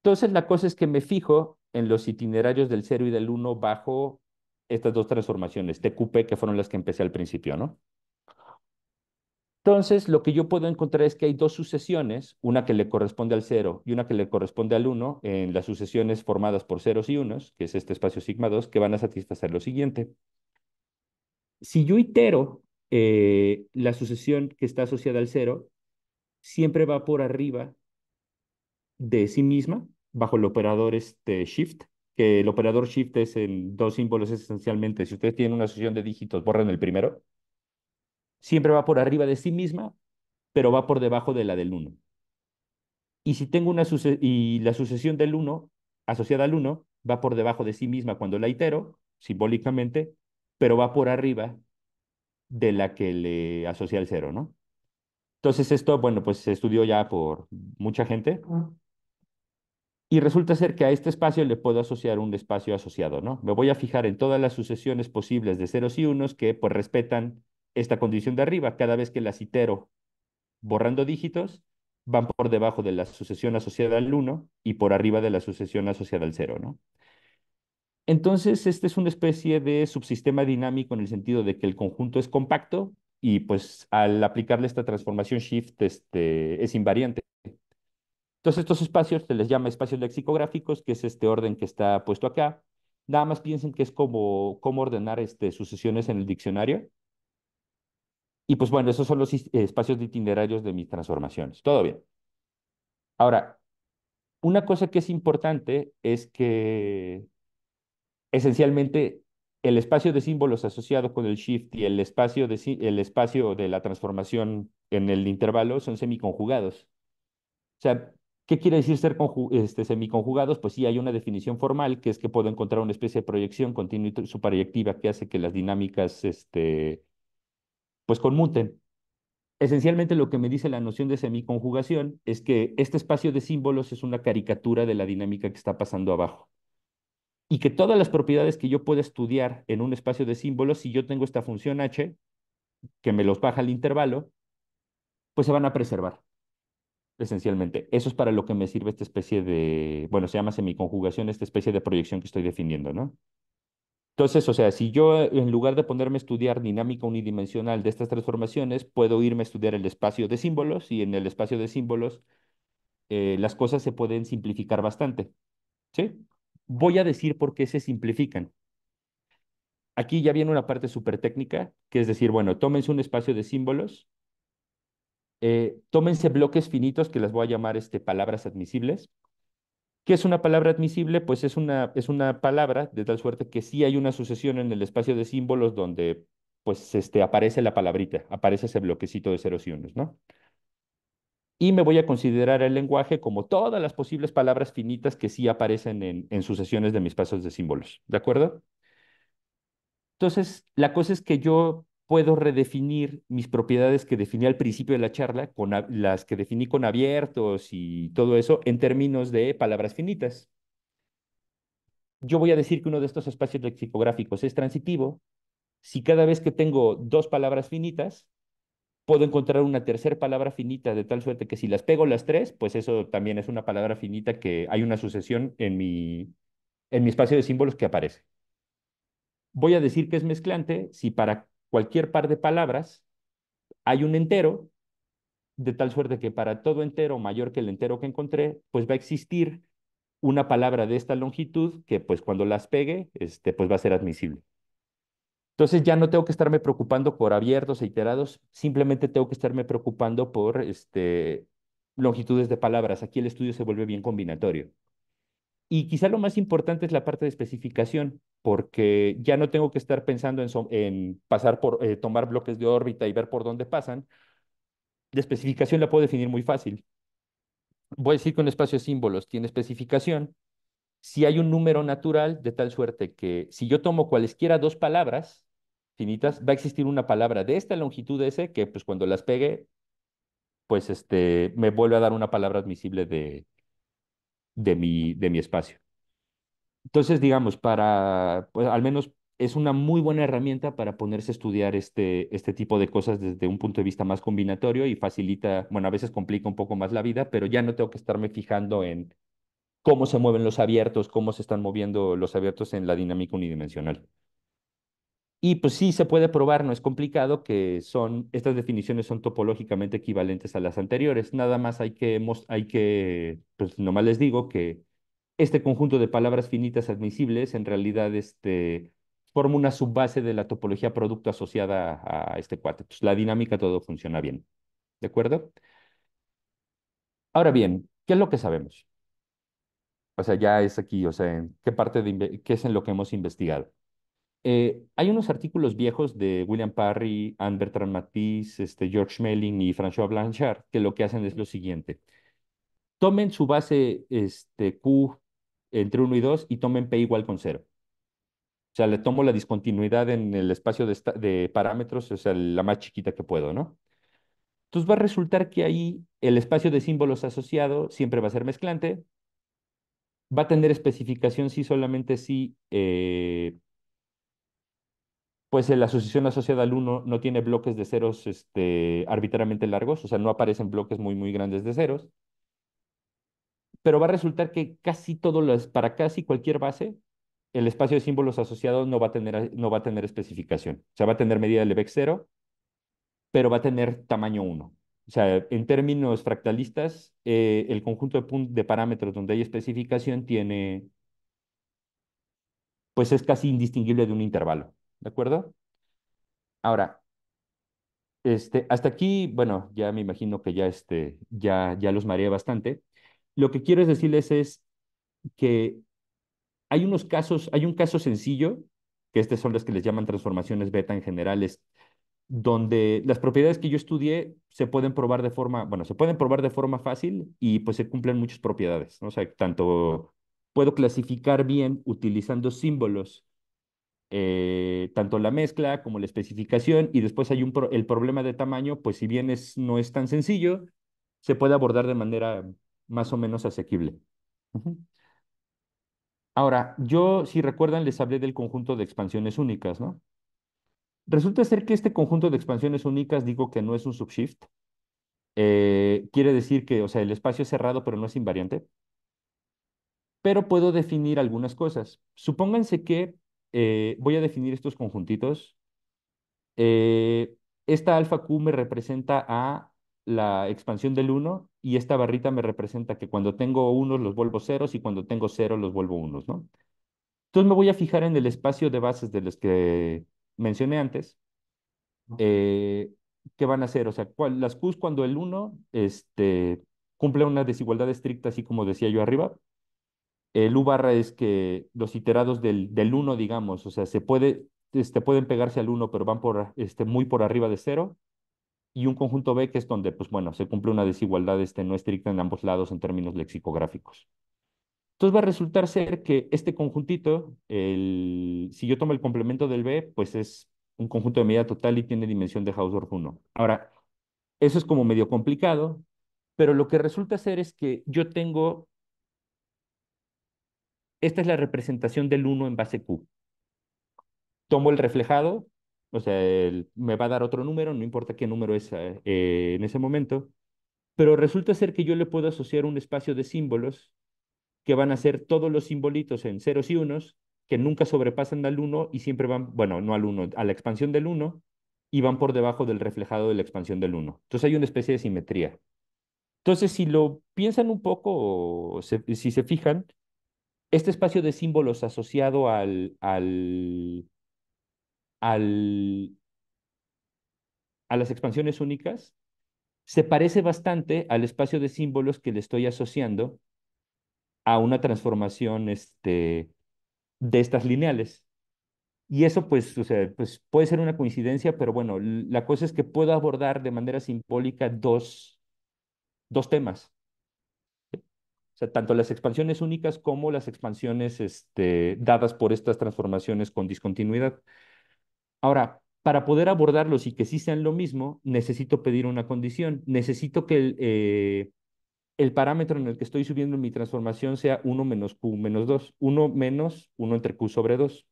Speaker 2: Entonces, la cosa es que me fijo en los itinerarios del 0 y del 1 bajo estas dos transformaciones, TQP, que fueron las que empecé al principio, ¿no? Entonces, lo que yo puedo encontrar es que hay dos sucesiones, una que le corresponde al 0 y una que le corresponde al 1, en las sucesiones formadas por ceros y unos, que es este espacio sigma 2, que van a satisfacer lo siguiente. Si yo itero eh, la sucesión que está asociada al 0, siempre va por arriba de sí misma, bajo el operador este, shift, que el operador shift es en dos símbolos esencialmente. Si ustedes tienen una sucesión de dígitos, borren el primero. Siempre va por arriba de sí misma, pero va por debajo de la del uno. Y si tengo una y la sucesión del 1 asociada al 1 va por debajo de sí misma cuando la itero, simbólicamente, pero va por arriba de la que le asocia el cero. ¿no? Entonces esto, bueno, pues se estudió ya por mucha gente. Y resulta ser que a este espacio le puedo asociar un espacio asociado, ¿no? Me voy a fijar en todas las sucesiones posibles de ceros y unos que pues respetan esta condición de arriba. Cada vez que las itero borrando dígitos, van por debajo de la sucesión asociada al 1 y por arriba de la sucesión asociada al 0, ¿no? Entonces, este es una especie de subsistema dinámico en el sentido de que el conjunto es compacto y pues al aplicarle esta transformación shift este, es invariante. Entonces, estos espacios se les llama espacios lexicográficos, que es este orden que está puesto acá. Nada más piensen que es como, cómo ordenar este, sucesiones en el diccionario. Y pues bueno, esos son los espacios de itinerarios de mis transformaciones. Todo bien. Ahora, una cosa que es importante es que esencialmente el espacio de símbolos asociado con el shift y el espacio de, el espacio de la transformación en el intervalo son semiconjugados. O sea, ¿Qué quiere decir ser este, semiconjugados? Pues sí, hay una definición formal, que es que puedo encontrar una especie de proyección continua y superyectiva que hace que las dinámicas este, pues conmuten. Esencialmente lo que me dice la noción de semiconjugación es que este espacio de símbolos es una caricatura de la dinámica que está pasando abajo. Y que todas las propiedades que yo pueda estudiar en un espacio de símbolos, si yo tengo esta función h, que me los baja al intervalo, pues se van a preservar. Esencialmente, eso es para lo que me sirve esta especie de, bueno, se llama semiconjugación, esta especie de proyección que estoy definiendo, ¿no? Entonces, o sea, si yo eh, en lugar de ponerme a estudiar dinámica unidimensional de estas transformaciones, puedo irme a estudiar el espacio de símbolos y en el espacio de símbolos eh, las cosas se pueden simplificar bastante. ¿Sí? Voy a decir por qué se simplifican. Aquí ya viene una parte súper técnica, que es decir, bueno, tómense un espacio de símbolos eh, tómense bloques finitos que las voy a llamar este, palabras admisibles. ¿Qué es una palabra admisible? Pues es una, es una palabra de tal suerte que sí hay una sucesión en el espacio de símbolos donde pues este, aparece la palabrita, aparece ese bloquecito de ceros y unos, ¿no? Y me voy a considerar el lenguaje como todas las posibles palabras finitas que sí aparecen en, en sucesiones de mis pasos de símbolos, ¿de acuerdo? Entonces, la cosa es que yo puedo redefinir mis propiedades que definí al principio de la charla, con las que definí con abiertos y todo eso, en términos de palabras finitas. Yo voy a decir que uno de estos espacios lexicográficos es transitivo. Si cada vez que tengo dos palabras finitas, puedo encontrar una tercera palabra finita, de tal suerte que si las pego las tres, pues eso también es una palabra finita que hay una sucesión en mi, en mi espacio de símbolos que aparece. Voy a decir que es mezclante si para cualquier par de palabras, hay un entero, de tal suerte que para todo entero mayor que el entero que encontré, pues va a existir una palabra de esta longitud que pues cuando las pegue, este, pues va a ser admisible. Entonces ya no tengo que estarme preocupando por abiertos e iterados, simplemente tengo que estarme preocupando por este, longitudes de palabras. Aquí el estudio se vuelve bien combinatorio. Y quizá lo más importante es la parte de especificación, porque ya no tengo que estar pensando en, pasar por, eh, tomar bloques de órbita y ver por dónde pasan. La especificación la puedo definir muy fácil. Voy a decir que un espacio de símbolos tiene especificación si hay un número natural de tal suerte que si yo tomo cualesquiera dos palabras finitas, va a existir una palabra de esta longitud S que pues cuando las pegue, pues este, me vuelve a dar una palabra admisible de, de mi, de mi espacio. Entonces, digamos, para, pues al menos es una muy buena herramienta para ponerse a estudiar este, este tipo de cosas desde un punto de vista más combinatorio y facilita, bueno, a veces complica un poco más la vida, pero ya no tengo que estarme fijando en cómo se mueven los abiertos, cómo se están moviendo los abiertos en la dinámica unidimensional. Y pues sí, se puede probar, no es complicado, que son, estas definiciones son topológicamente equivalentes a las anteriores. Nada más hay que, hay que pues nomás les digo que este conjunto de palabras finitas admisibles en realidad este, forma una subbase de la topología producto asociada a este cuate. Pues la dinámica todo funciona bien. ¿De acuerdo? Ahora bien, ¿qué es lo que sabemos? O sea, ya es aquí, o sea, ¿qué parte de, qué es en lo que hemos investigado? Eh, hay unos artículos viejos de William Parry, Anne Bertrand Matisse, este, George Schmeling y François Blanchard que lo que hacen es lo siguiente. Tomen su base este, Q entre 1 y 2 y tomen P igual con 0. O sea, le tomo la discontinuidad en el espacio de, parámetros, o sea, la más chiquita que puedo, ¿no? Entonces va a resultar que ahí el espacio de símbolos asociado siempre va a ser mezclante, va a tener especificación si solamente si eh, pues la asociación asociada al 1 no tiene bloques de ceros este, arbitrariamente largos, o sea, no aparecen bloques muy, muy grandes de ceros. Pero va a resultar que casi todos los, para casi cualquier base, el espacio de símbolos asociados no va a tener, no va a tener especificación. O sea, va a tener medida de Lebesgue 0, pero va a tener tamaño 1. O sea, en términos fractalistas, eh, el conjunto de, de parámetros donde hay especificación tiene, pues es casi indistinguible de un intervalo. ¿De acuerdo? Ahora, este, hasta aquí, bueno, ya me imagino que ya, este, ya, ya los mareé bastante. Lo que quiero decirles es que hay unos casos, hay un caso sencillo, que estos son los que les llaman transformaciones beta en generales, donde las propiedades que yo estudié se pueden probar de forma, bueno, se pueden probar de forma fácil y pues se cumplen muchas propiedades, ¿no? O sea, tanto puedo clasificar bien utilizando símbolos eh, tanto la mezcla como la especificación y después hay un el problema de tamaño, pues si bien es, no es tan sencillo, se puede abordar de manera más o menos asequible. Ahora, yo, si recuerdan, les hablé del conjunto de expansiones únicas, ¿no? Resulta ser que este conjunto de expansiones únicas, digo que no es un subshift. Eh, quiere decir que, o sea, el espacio es cerrado, pero no es invariante. Pero puedo definir algunas cosas. Supónganse que eh, voy a definir estos conjuntitos. Eh, esta alfa Q me representa a la expansión del 1 y esta barrita me representa que cuando tengo unos los vuelvo ceros y cuando tengo ceros los vuelvo unos, ¿no? Entonces me voy a fijar en el espacio de bases de los que mencioné antes. Eh, ¿Qué van a hacer? O sea, las Qs cuando el 1 este, cumple una desigualdad estricta, así como decía yo arriba, el U barra es que los iterados del, del 1, digamos, o sea, se puede, este, pueden pegarse al 1, pero van por, este, muy por arriba de 0. Y un conjunto B, que es donde, pues bueno, se cumple una desigualdad este, no estricta en ambos lados en términos lexicográficos. Entonces va a resultar ser que este conjuntito, el, si yo tomo el complemento del B, pues es un conjunto de medida total y tiene dimensión de Hausdorff 1. Ahora, eso es como medio complicado, pero lo que resulta ser es que yo tengo esta es la representación del 1 en base Q. Tomo el reflejado, o sea, me va a dar otro número, no importa qué número es eh, eh, en ese momento, pero resulta ser que yo le puedo asociar un espacio de símbolos que van a ser todos los simbolitos en ceros y unos que nunca sobrepasan al 1 y siempre van, bueno, no al 1, a la expansión del 1 y van por debajo del reflejado de la expansión del 1. Entonces hay una especie de simetría. Entonces, si lo piensan un poco, o si se fijan, este espacio de símbolos asociado al, al, al, a las expansiones únicas se parece bastante al espacio de símbolos que le estoy asociando a una transformación este, de estas lineales. Y eso, pues, pues, puede ser una coincidencia, pero bueno, la cosa es que puedo abordar de manera simbólica dos, dos temas. O sea, tanto las expansiones únicas como las expansiones este, dadas por estas transformaciones con discontinuidad. Ahora, para poder abordarlos y que sí sean lo mismo, necesito pedir una condición. Necesito que el, eh, parámetro en el que estoy subiendo mi transformación sea 1 menos Q menos 2, 1 menos 1 entre Q sobre 2.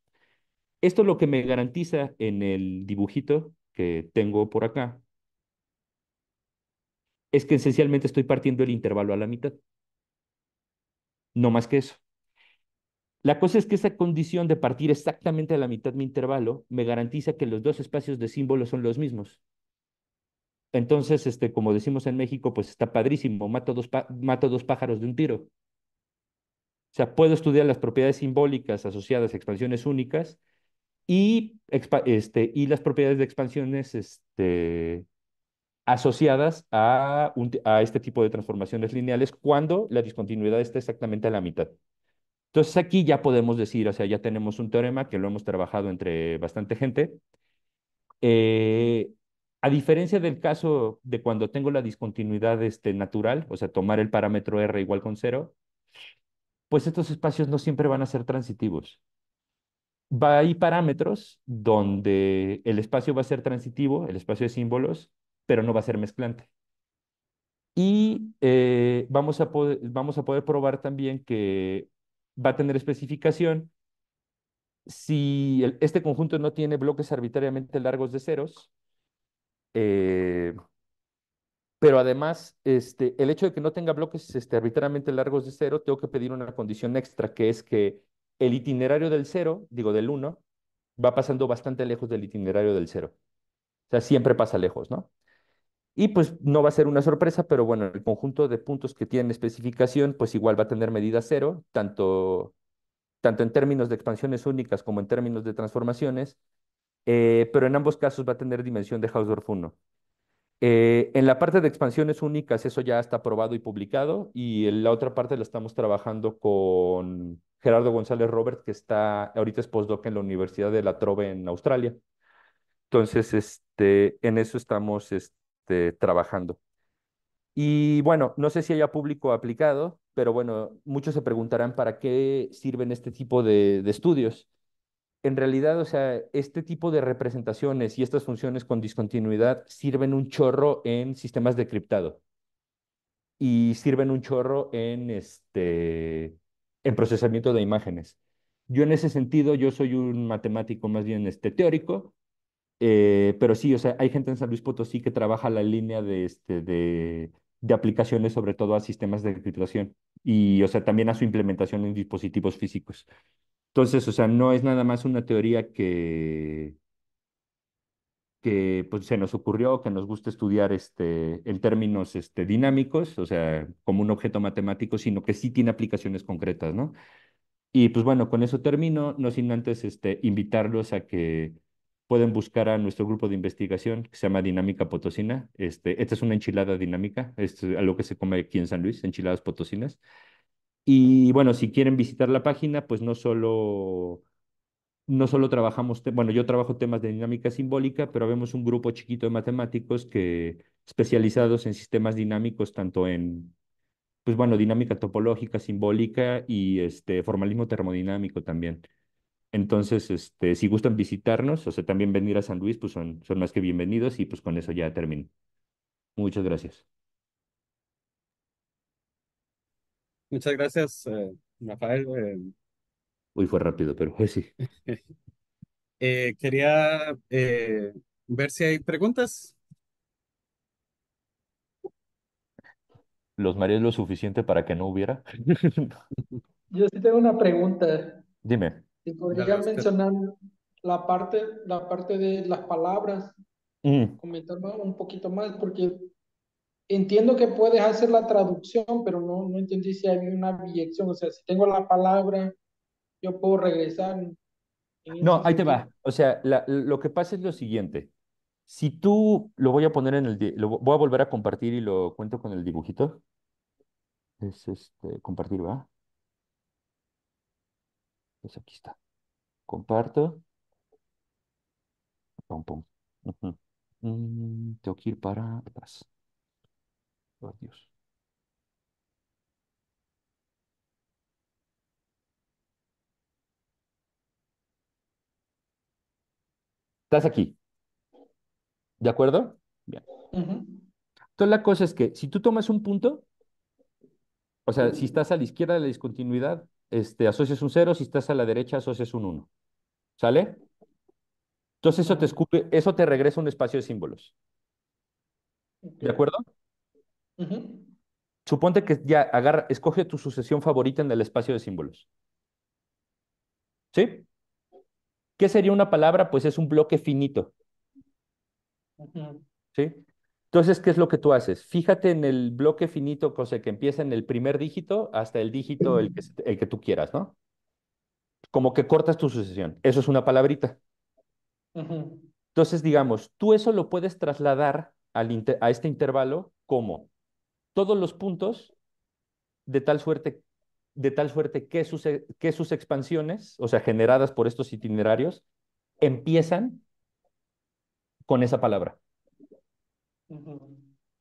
Speaker 2: Esto lo que me garantiza en el dibujito que tengo por acá, es que esencialmente estoy partiendo el intervalo a la mitad no más que eso. La cosa es que esa condición de partir exactamente a la mitad de mi intervalo me garantiza que los dos espacios de símbolos son los mismos. Entonces, este, como decimos en México, pues está padrísimo, mato dos, pájaros de un tiro. O sea, puedo estudiar las propiedades simbólicas asociadas a expansiones únicas y, este, y las propiedades de expansiones este, asociadas a, este tipo de transformaciones lineales cuando la discontinuidad está exactamente a la mitad. Entonces aquí ya podemos decir, o sea, ya tenemos un teorema que lo hemos trabajado entre bastante gente. Eh, a diferencia del caso de cuando tengo la discontinuidad este, natural, o sea, tomar el parámetro R igual con cero, pues estos espacios no siempre van a ser transitivos. Va, hay parámetros donde el espacio va a ser transitivo, el espacio de símbolos, pero no va a ser mezclante. Y eh, vamos, a poder, vamos a poder probar también que va a tener especificación. Si este conjunto no tiene bloques arbitrariamente largos de ceros, eh, pero además, este, el hecho de que no tenga bloques este, arbitrariamente largos de cero, tengo que pedir una condición extra, que es que el itinerario del cero, digo del uno, va pasando bastante lejos del itinerario del cero. O sea, siempre pasa lejos, ¿no? Y pues no va a ser una sorpresa, pero bueno, el conjunto de puntos que tiene especificación, pues igual va a tener medida cero, tanto, tanto en términos de expansiones únicas como en términos de transformaciones, eh, pero en ambos casos va a tener dimensión de Hausdorff 1. Eh, en la parte de expansiones únicas, eso ya está aprobado y publicado, y en la otra parte la estamos trabajando con Gerardo González Robert, que está ahorita es postdoc en la Universidad de La Trobe en Australia. Entonces, este, en eso estamos este, este, trabajando. Y bueno, no sé si haya público aplicado, pero bueno, muchos se preguntarán para qué sirven este tipo de, estudios. En realidad, o sea, este tipo de representaciones y estas funciones con discontinuidad sirven un chorro en sistemas de criptado y sirven un chorro en, este, en procesamiento de imágenes. Yo en ese sentido, yo soy un matemático más bien este, teórico, eh, pero sí, o sea, hay gente en San Luis Potosí que trabaja la línea de, este, de, de aplicaciones, sobre todo a sistemas de encriptación y, o sea, también a su implementación en dispositivos físicos. Entonces, o sea, no es nada más una teoría que, que pues, se nos ocurrió, que nos gusta estudiar este, en términos este, dinámicos, o sea, como un objeto matemático, sino que sí tiene aplicaciones concretas, ¿no? Y pues bueno, con eso termino, no sin antes este, invitarlos a que pueden buscar a nuestro grupo de investigación que se llama Dinámica Potosina. Este, esta es una enchilada dinámica, es algo que se come aquí en San Luis, enchiladas potosinas. Y bueno, si quieren visitar la página, pues no solo, no solo trabajamos, bueno, yo trabajo temas de dinámica simbólica, pero vemos un grupo chiquito de matemáticos que especializados en sistemas dinámicos, tanto en, pues bueno, dinámica topológica, simbólica y este, formalismo termodinámico también. Entonces, este, si gustan visitarnos, o sea, también venir a San Luis, pues son, son más que bienvenidos y pues con eso ya termino. Muchas gracias.
Speaker 1: Muchas gracias, eh, Rafael. Eh.
Speaker 2: Uy, fue rápido, pero fue [LAUGHS] sí.
Speaker 1: [LAUGHS] Eh, quería ver si hay preguntas.
Speaker 2: Los marías lo suficiente para que no hubiera. [LAUGHS]
Speaker 1: Yo sí tengo una pregunta.
Speaker 2: Dime. Te podría mencionar
Speaker 1: la parte, la parte de las palabras, mm. comentar un poquito más, porque entiendo que puedes hacer la traducción, pero no, no entendí si hay una bijección. o sea, si tengo la palabra, yo puedo regresar.
Speaker 2: No, ahí te va. O sea, lo que pasa es lo siguiente. Si tú lo voy a poner en el, lo voy a volver a compartir y lo cuento con el dibujito. Es este, compartir, ¿va? Pues aquí está. Comparto. Pum, pum. Mm, tengo que ir para atrás. Adiós. Oh, estás aquí. ¿De acuerdo? Bien. Entonces la cosa es que si tú tomas un punto, o sea, si estás a la izquierda de la discontinuidad, este, asocias un 0, si estás a la derecha, asocias un 1. ¿Sale? Entonces eso te, escupe, eso te regresa un espacio de símbolos. ¿De acuerdo? Suponte que ya agarra, escoge tu sucesión favorita en el espacio de símbolos. ¿Sí? ¿Qué sería una palabra? Pues es un bloque finito. ¿Sí? Entonces, ¿qué es lo que tú haces? Fíjate en el bloque finito, cosa que empieza en el primer dígito hasta el dígito el que, tú quieras, ¿no? Como que cortas tu sucesión. Eso es una palabrita.
Speaker 1: Entonces,
Speaker 2: digamos, tú eso lo puedes trasladar al a este intervalo como todos los puntos de tal suerte de tal suerte que e, que sus expansiones, o sea, generadas por estos itinerarios, empiezan con esa palabra.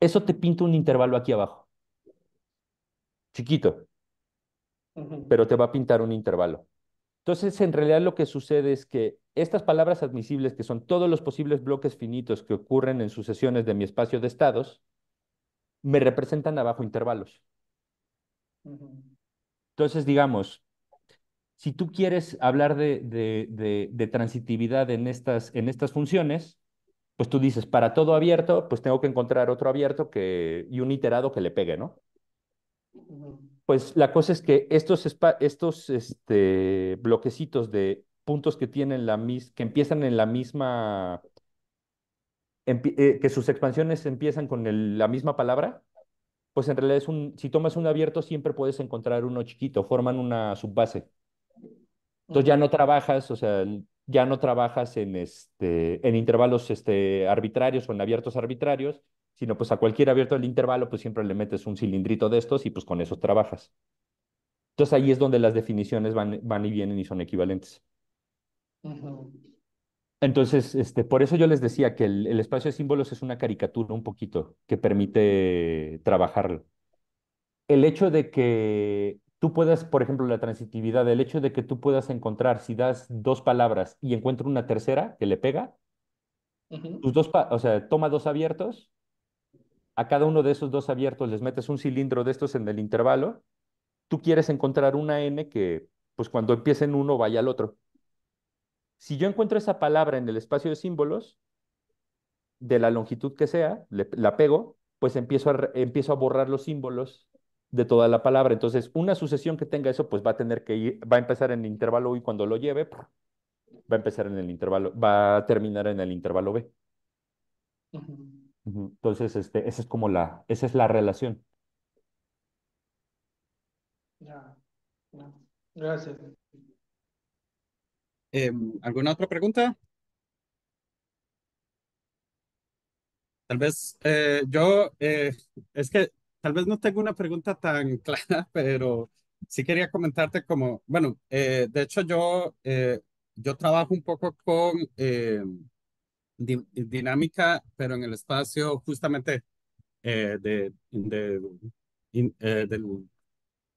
Speaker 2: Eso te pinta un intervalo aquí abajo. Chiquito. Pero te va a pintar un intervalo. Entonces, en realidad lo que sucede es que estas palabras admisibles, que son todos los posibles bloques finitos que ocurren en sucesiones de mi espacio de estados, me representan abajo intervalos. Entonces, digamos, si tú quieres hablar de, de, de, de transitividad en estas, en estas funciones, pues tú dices, para todo abierto, pues tengo que encontrar otro abierto que, y un iterado que le pegue, ¿no? Pues la cosa es que estos, estos este, bloquecitos de puntos que tienen la que empiezan en la misma eh, que sus expansiones empiezan con la misma palabra, pues en realidad si tomas un abierto siempre puedes encontrar uno chiquito, forman una subbase. Entonces ya no trabajas, o sea, ya no trabajas en, este, en intervalos este, arbitrarios o en abiertos arbitrarios, sino pues a cualquier abierto del intervalo, pues siempre le metes un cilindrito de estos y pues con eso trabajas. Entonces ahí es donde las definiciones van, van y vienen y son equivalentes. Entonces, este, por eso yo les decía que el, el, espacio de símbolos es una caricatura un poquito que permite trabajarlo. El hecho de que tú puedas, por ejemplo, la transitividad, el hecho de que tú puedas encontrar, si das dos palabras y encuentro una tercera que le pega, dos, o sea, toma dos abiertos, a cada uno de esos dos abiertos les metes un cilindro de estos en el intervalo, tú quieres encontrar una N que, pues cuando empiecen uno, vaya al otro. Si yo encuentro esa palabra en el espacio de símbolos, de la longitud que sea, la pego, pues empiezo empiezo a borrar los símbolos de toda la palabra. Entonces, una sucesión que tenga eso, pues va a tener que ir, va a empezar en el intervalo y cuando lo lleve, va a empezar en el intervalo, va a terminar en el intervalo B. Entonces, este, esa es como la, esa es la relación. Gracias. Em,
Speaker 1: ¿Alguna otra pregunta? Tal vez eh, yo, eh, es que tal vez no tengo una pregunta tan [LAUGHS] clara, pero sí quería comentarte como, bueno, eh, de hecho yo, eh, yo trabajo un poco con eh, dinámica, pero en el espacio justamente de del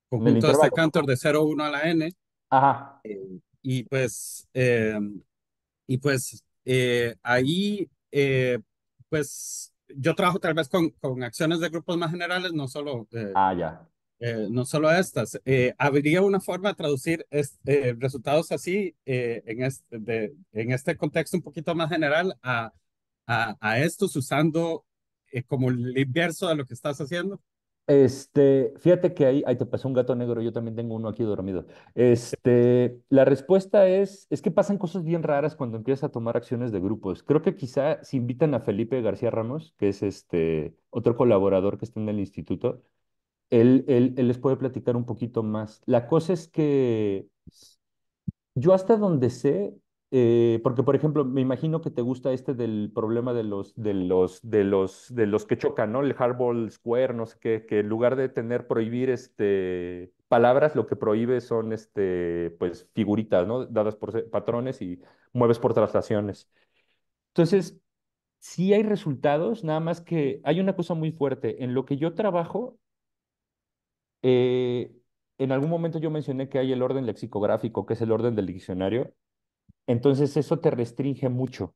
Speaker 1: conjunto de este cantor de 0-1 a la N. Ajá. y pues, y pues ahí, pues yo trabajo tal vez con, con acciones de grupos más generales, no solo, eh, ah, ya. Eh, no solo estas. Eh, ¿Habría una forma de traducir resultados así en, este, de, en este contexto un poquito más general a, a estos usando como el inverso de lo que estás haciendo?
Speaker 2: Este, fíjate que ahí, ahí te pasó un gato negro, yo también tengo uno aquí dormido. Este, la respuesta es, es que pasan cosas bien raras cuando empiezas a tomar acciones de grupos. Creo que quizá si invitan a Felipe García Ramos, que es este otro colaborador que está en el instituto, él, él les puede platicar un poquito más. La cosa es que yo hasta donde sé, eh, porque, por ejemplo, me imagino que te gusta este del problema de los, de los, de los, de los que chocan, ¿no? El hardball square, no sé qué, que en lugar de tener prohibir este, palabras, lo que prohíbe son este, pues, figuritas, ¿no? Dadas por patrones y mueves por traslaciones. Entonces, sí hay resultados, nada más que hay una cosa muy fuerte. En lo que yo trabajo, eh, en algún momento yo mencioné que hay el orden lexicográfico, que es el orden del diccionario, entonces eso te restringe mucho.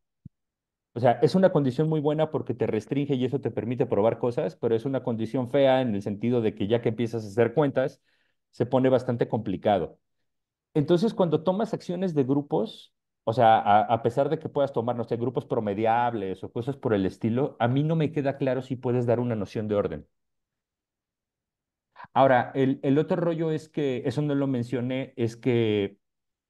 Speaker 2: O sea, es una condición muy buena porque te restringe y eso te permite probar cosas, pero es una condición fea en el sentido de que ya que empiezas a hacer cuentas, se pone bastante complicado. Entonces, cuando tomas acciones de grupos, o sea, a, pesar de que puedas tomar, no sé, grupos promediables o cosas por el estilo, a mí no me queda claro si puedes dar una noción de orden. Ahora, el, el otro rollo es que, eso no lo mencioné, es que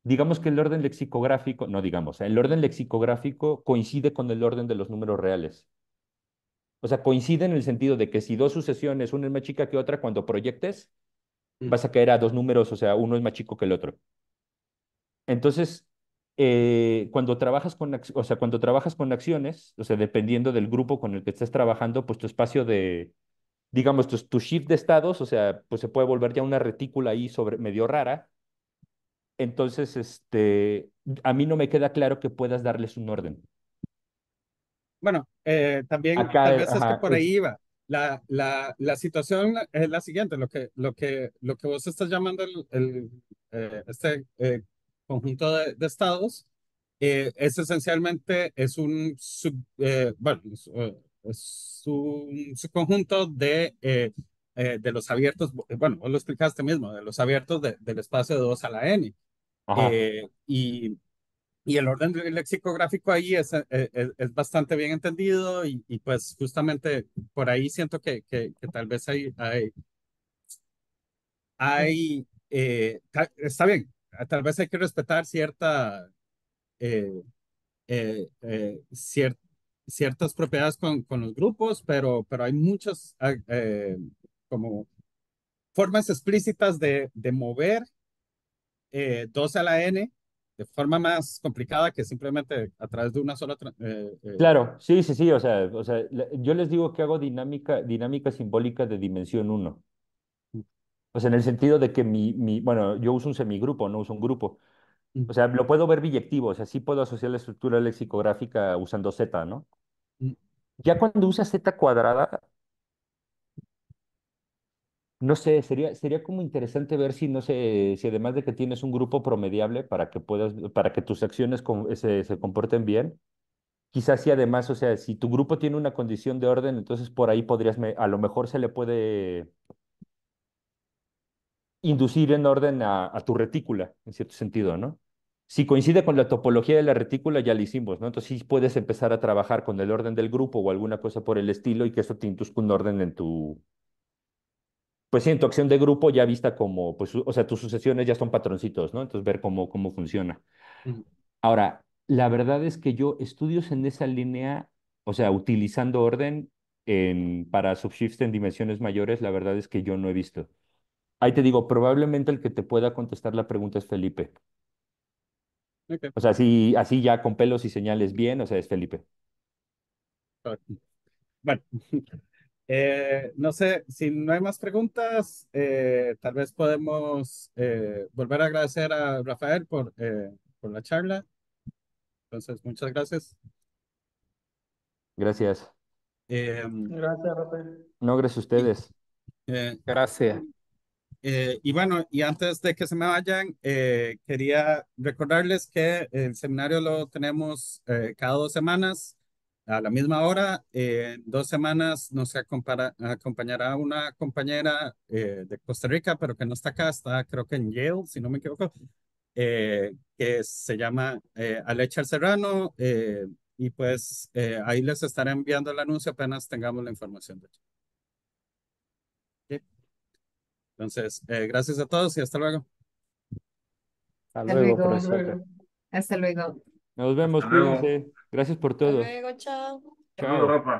Speaker 2: digamos que el orden lexicográfico, no digamos, el orden lexicográfico coincide con el orden de los números reales. O sea, coincide en el sentido de que si dos sucesiones, una es más chica que otra, cuando proyectes, mm. vas a caer a dos números, o sea, uno es más chico que el otro. Entonces, eh, cuando, trabajas con, o sea, cuando trabajas con acciones, o sea, dependiendo del grupo con el que estés trabajando, pues tu espacio de, digamos, tu, shift de estados, o sea, pues se puede volver ya una retícula ahí sobre, medio rara, entonces, este, a mí no me queda claro que puedas darles un orden.
Speaker 1: Bueno, eh, también Acá, tal vez es que por ahí iba. La, la, la, situación es la siguiente, lo que, lo que, lo que vos estás llamando el, eh, este eh, conjunto de, estados es esencialmente es un, bueno, subconjunto de, de los abiertos, bueno, vos lo explicaste mismo, de los abiertos del espacio de 2 a la n. Eh, y, y, el orden lexicográfico ahí eh, eh, es, es, bastante bien entendido y, y, pues justamente por ahí siento que, que, que tal vez hay, hay, hay está bien, ah, tal vez hay que respetar cierta... Eh, ciertas propiedades con, con, los grupos, pero, pero hay muchas ah, como formas explícitas de, de mover eh, 2 a la n de forma más complicada que simplemente a través de una sola... Eh, eh. Claro,
Speaker 2: sí, sí, sí, o sea, o sea, yo les digo que hago dinámica, dinámica simbólica de dimensión 1. O sea, en el sentido de que mi, bueno, yo uso un semigrupo, no uso un grupo. O sea, lo puedo ver biyectivo, o sea, sí puedo asociar la estructura lexicográfica usando Z, ¿no? Mm. Ya cuando usa Z cuadrada, no sé, sería, sería como interesante ver si, no si además de que tienes un grupo promediable para que puedas, para que tus acciones eh, se, comporten bien, quizás si además, o sea, si tu grupo tiene una condición de orden, entonces por ahí podrías, a lo mejor se le puede inducir en orden a, tu retícula, en cierto sentido, ¿no? Si coincide con la topología de la retícula, ya lo hicimos, ¿no? Entonces sí puedes empezar a trabajar con el orden del grupo o alguna cosa por el estilo y que eso te induzca un orden en tu, pues sí, en tu acción de grupo ya vista como, pues, o sea, tus sucesiones ya son patroncitos, ¿no? Entonces ver cómo, cómo funciona. Ahora, la verdad es que yo estudios en esa línea, o sea, utilizando orden para subshifts en dimensiones mayores, la verdad es que yo no he visto. Ahí te digo, probablemente el que te pueda contestar la pregunta es Felipe. O sea, así, así ya con pelos y señales bien, o sea, es Felipe.
Speaker 1: Bueno, [LAUGHS] Eh, no sé, si no hay más preguntas, eh, tal vez podemos eh, volver a agradecer a Rafael por, por la charla. Entonces, muchas gracias. Gracias. Em, gracias, Rafael.
Speaker 2: No, gracias a ustedes. gracias.
Speaker 1: y bueno, y antes de que se me vayan, quería recordarles que el seminario lo tenemos cada dos semanas. A la misma hora, eh, en dos semanas nos acompañará una compañera eh, de Costa Rica, pero que no está acá, está creo que en Yale, si no me equivoco, eh, que se llama Alecha Serrano. y pues ahí les estaré enviando el anuncio apenas tengamos la información de hecho. Entonces, gracias
Speaker 2: a todos y hasta luego. Hasta luego, hasta
Speaker 1: luego. Hasta luego.
Speaker 2: Nos vemos, Gracias por todo. Hasta
Speaker 1: luego, chao.
Speaker 2: Chao, Rafa.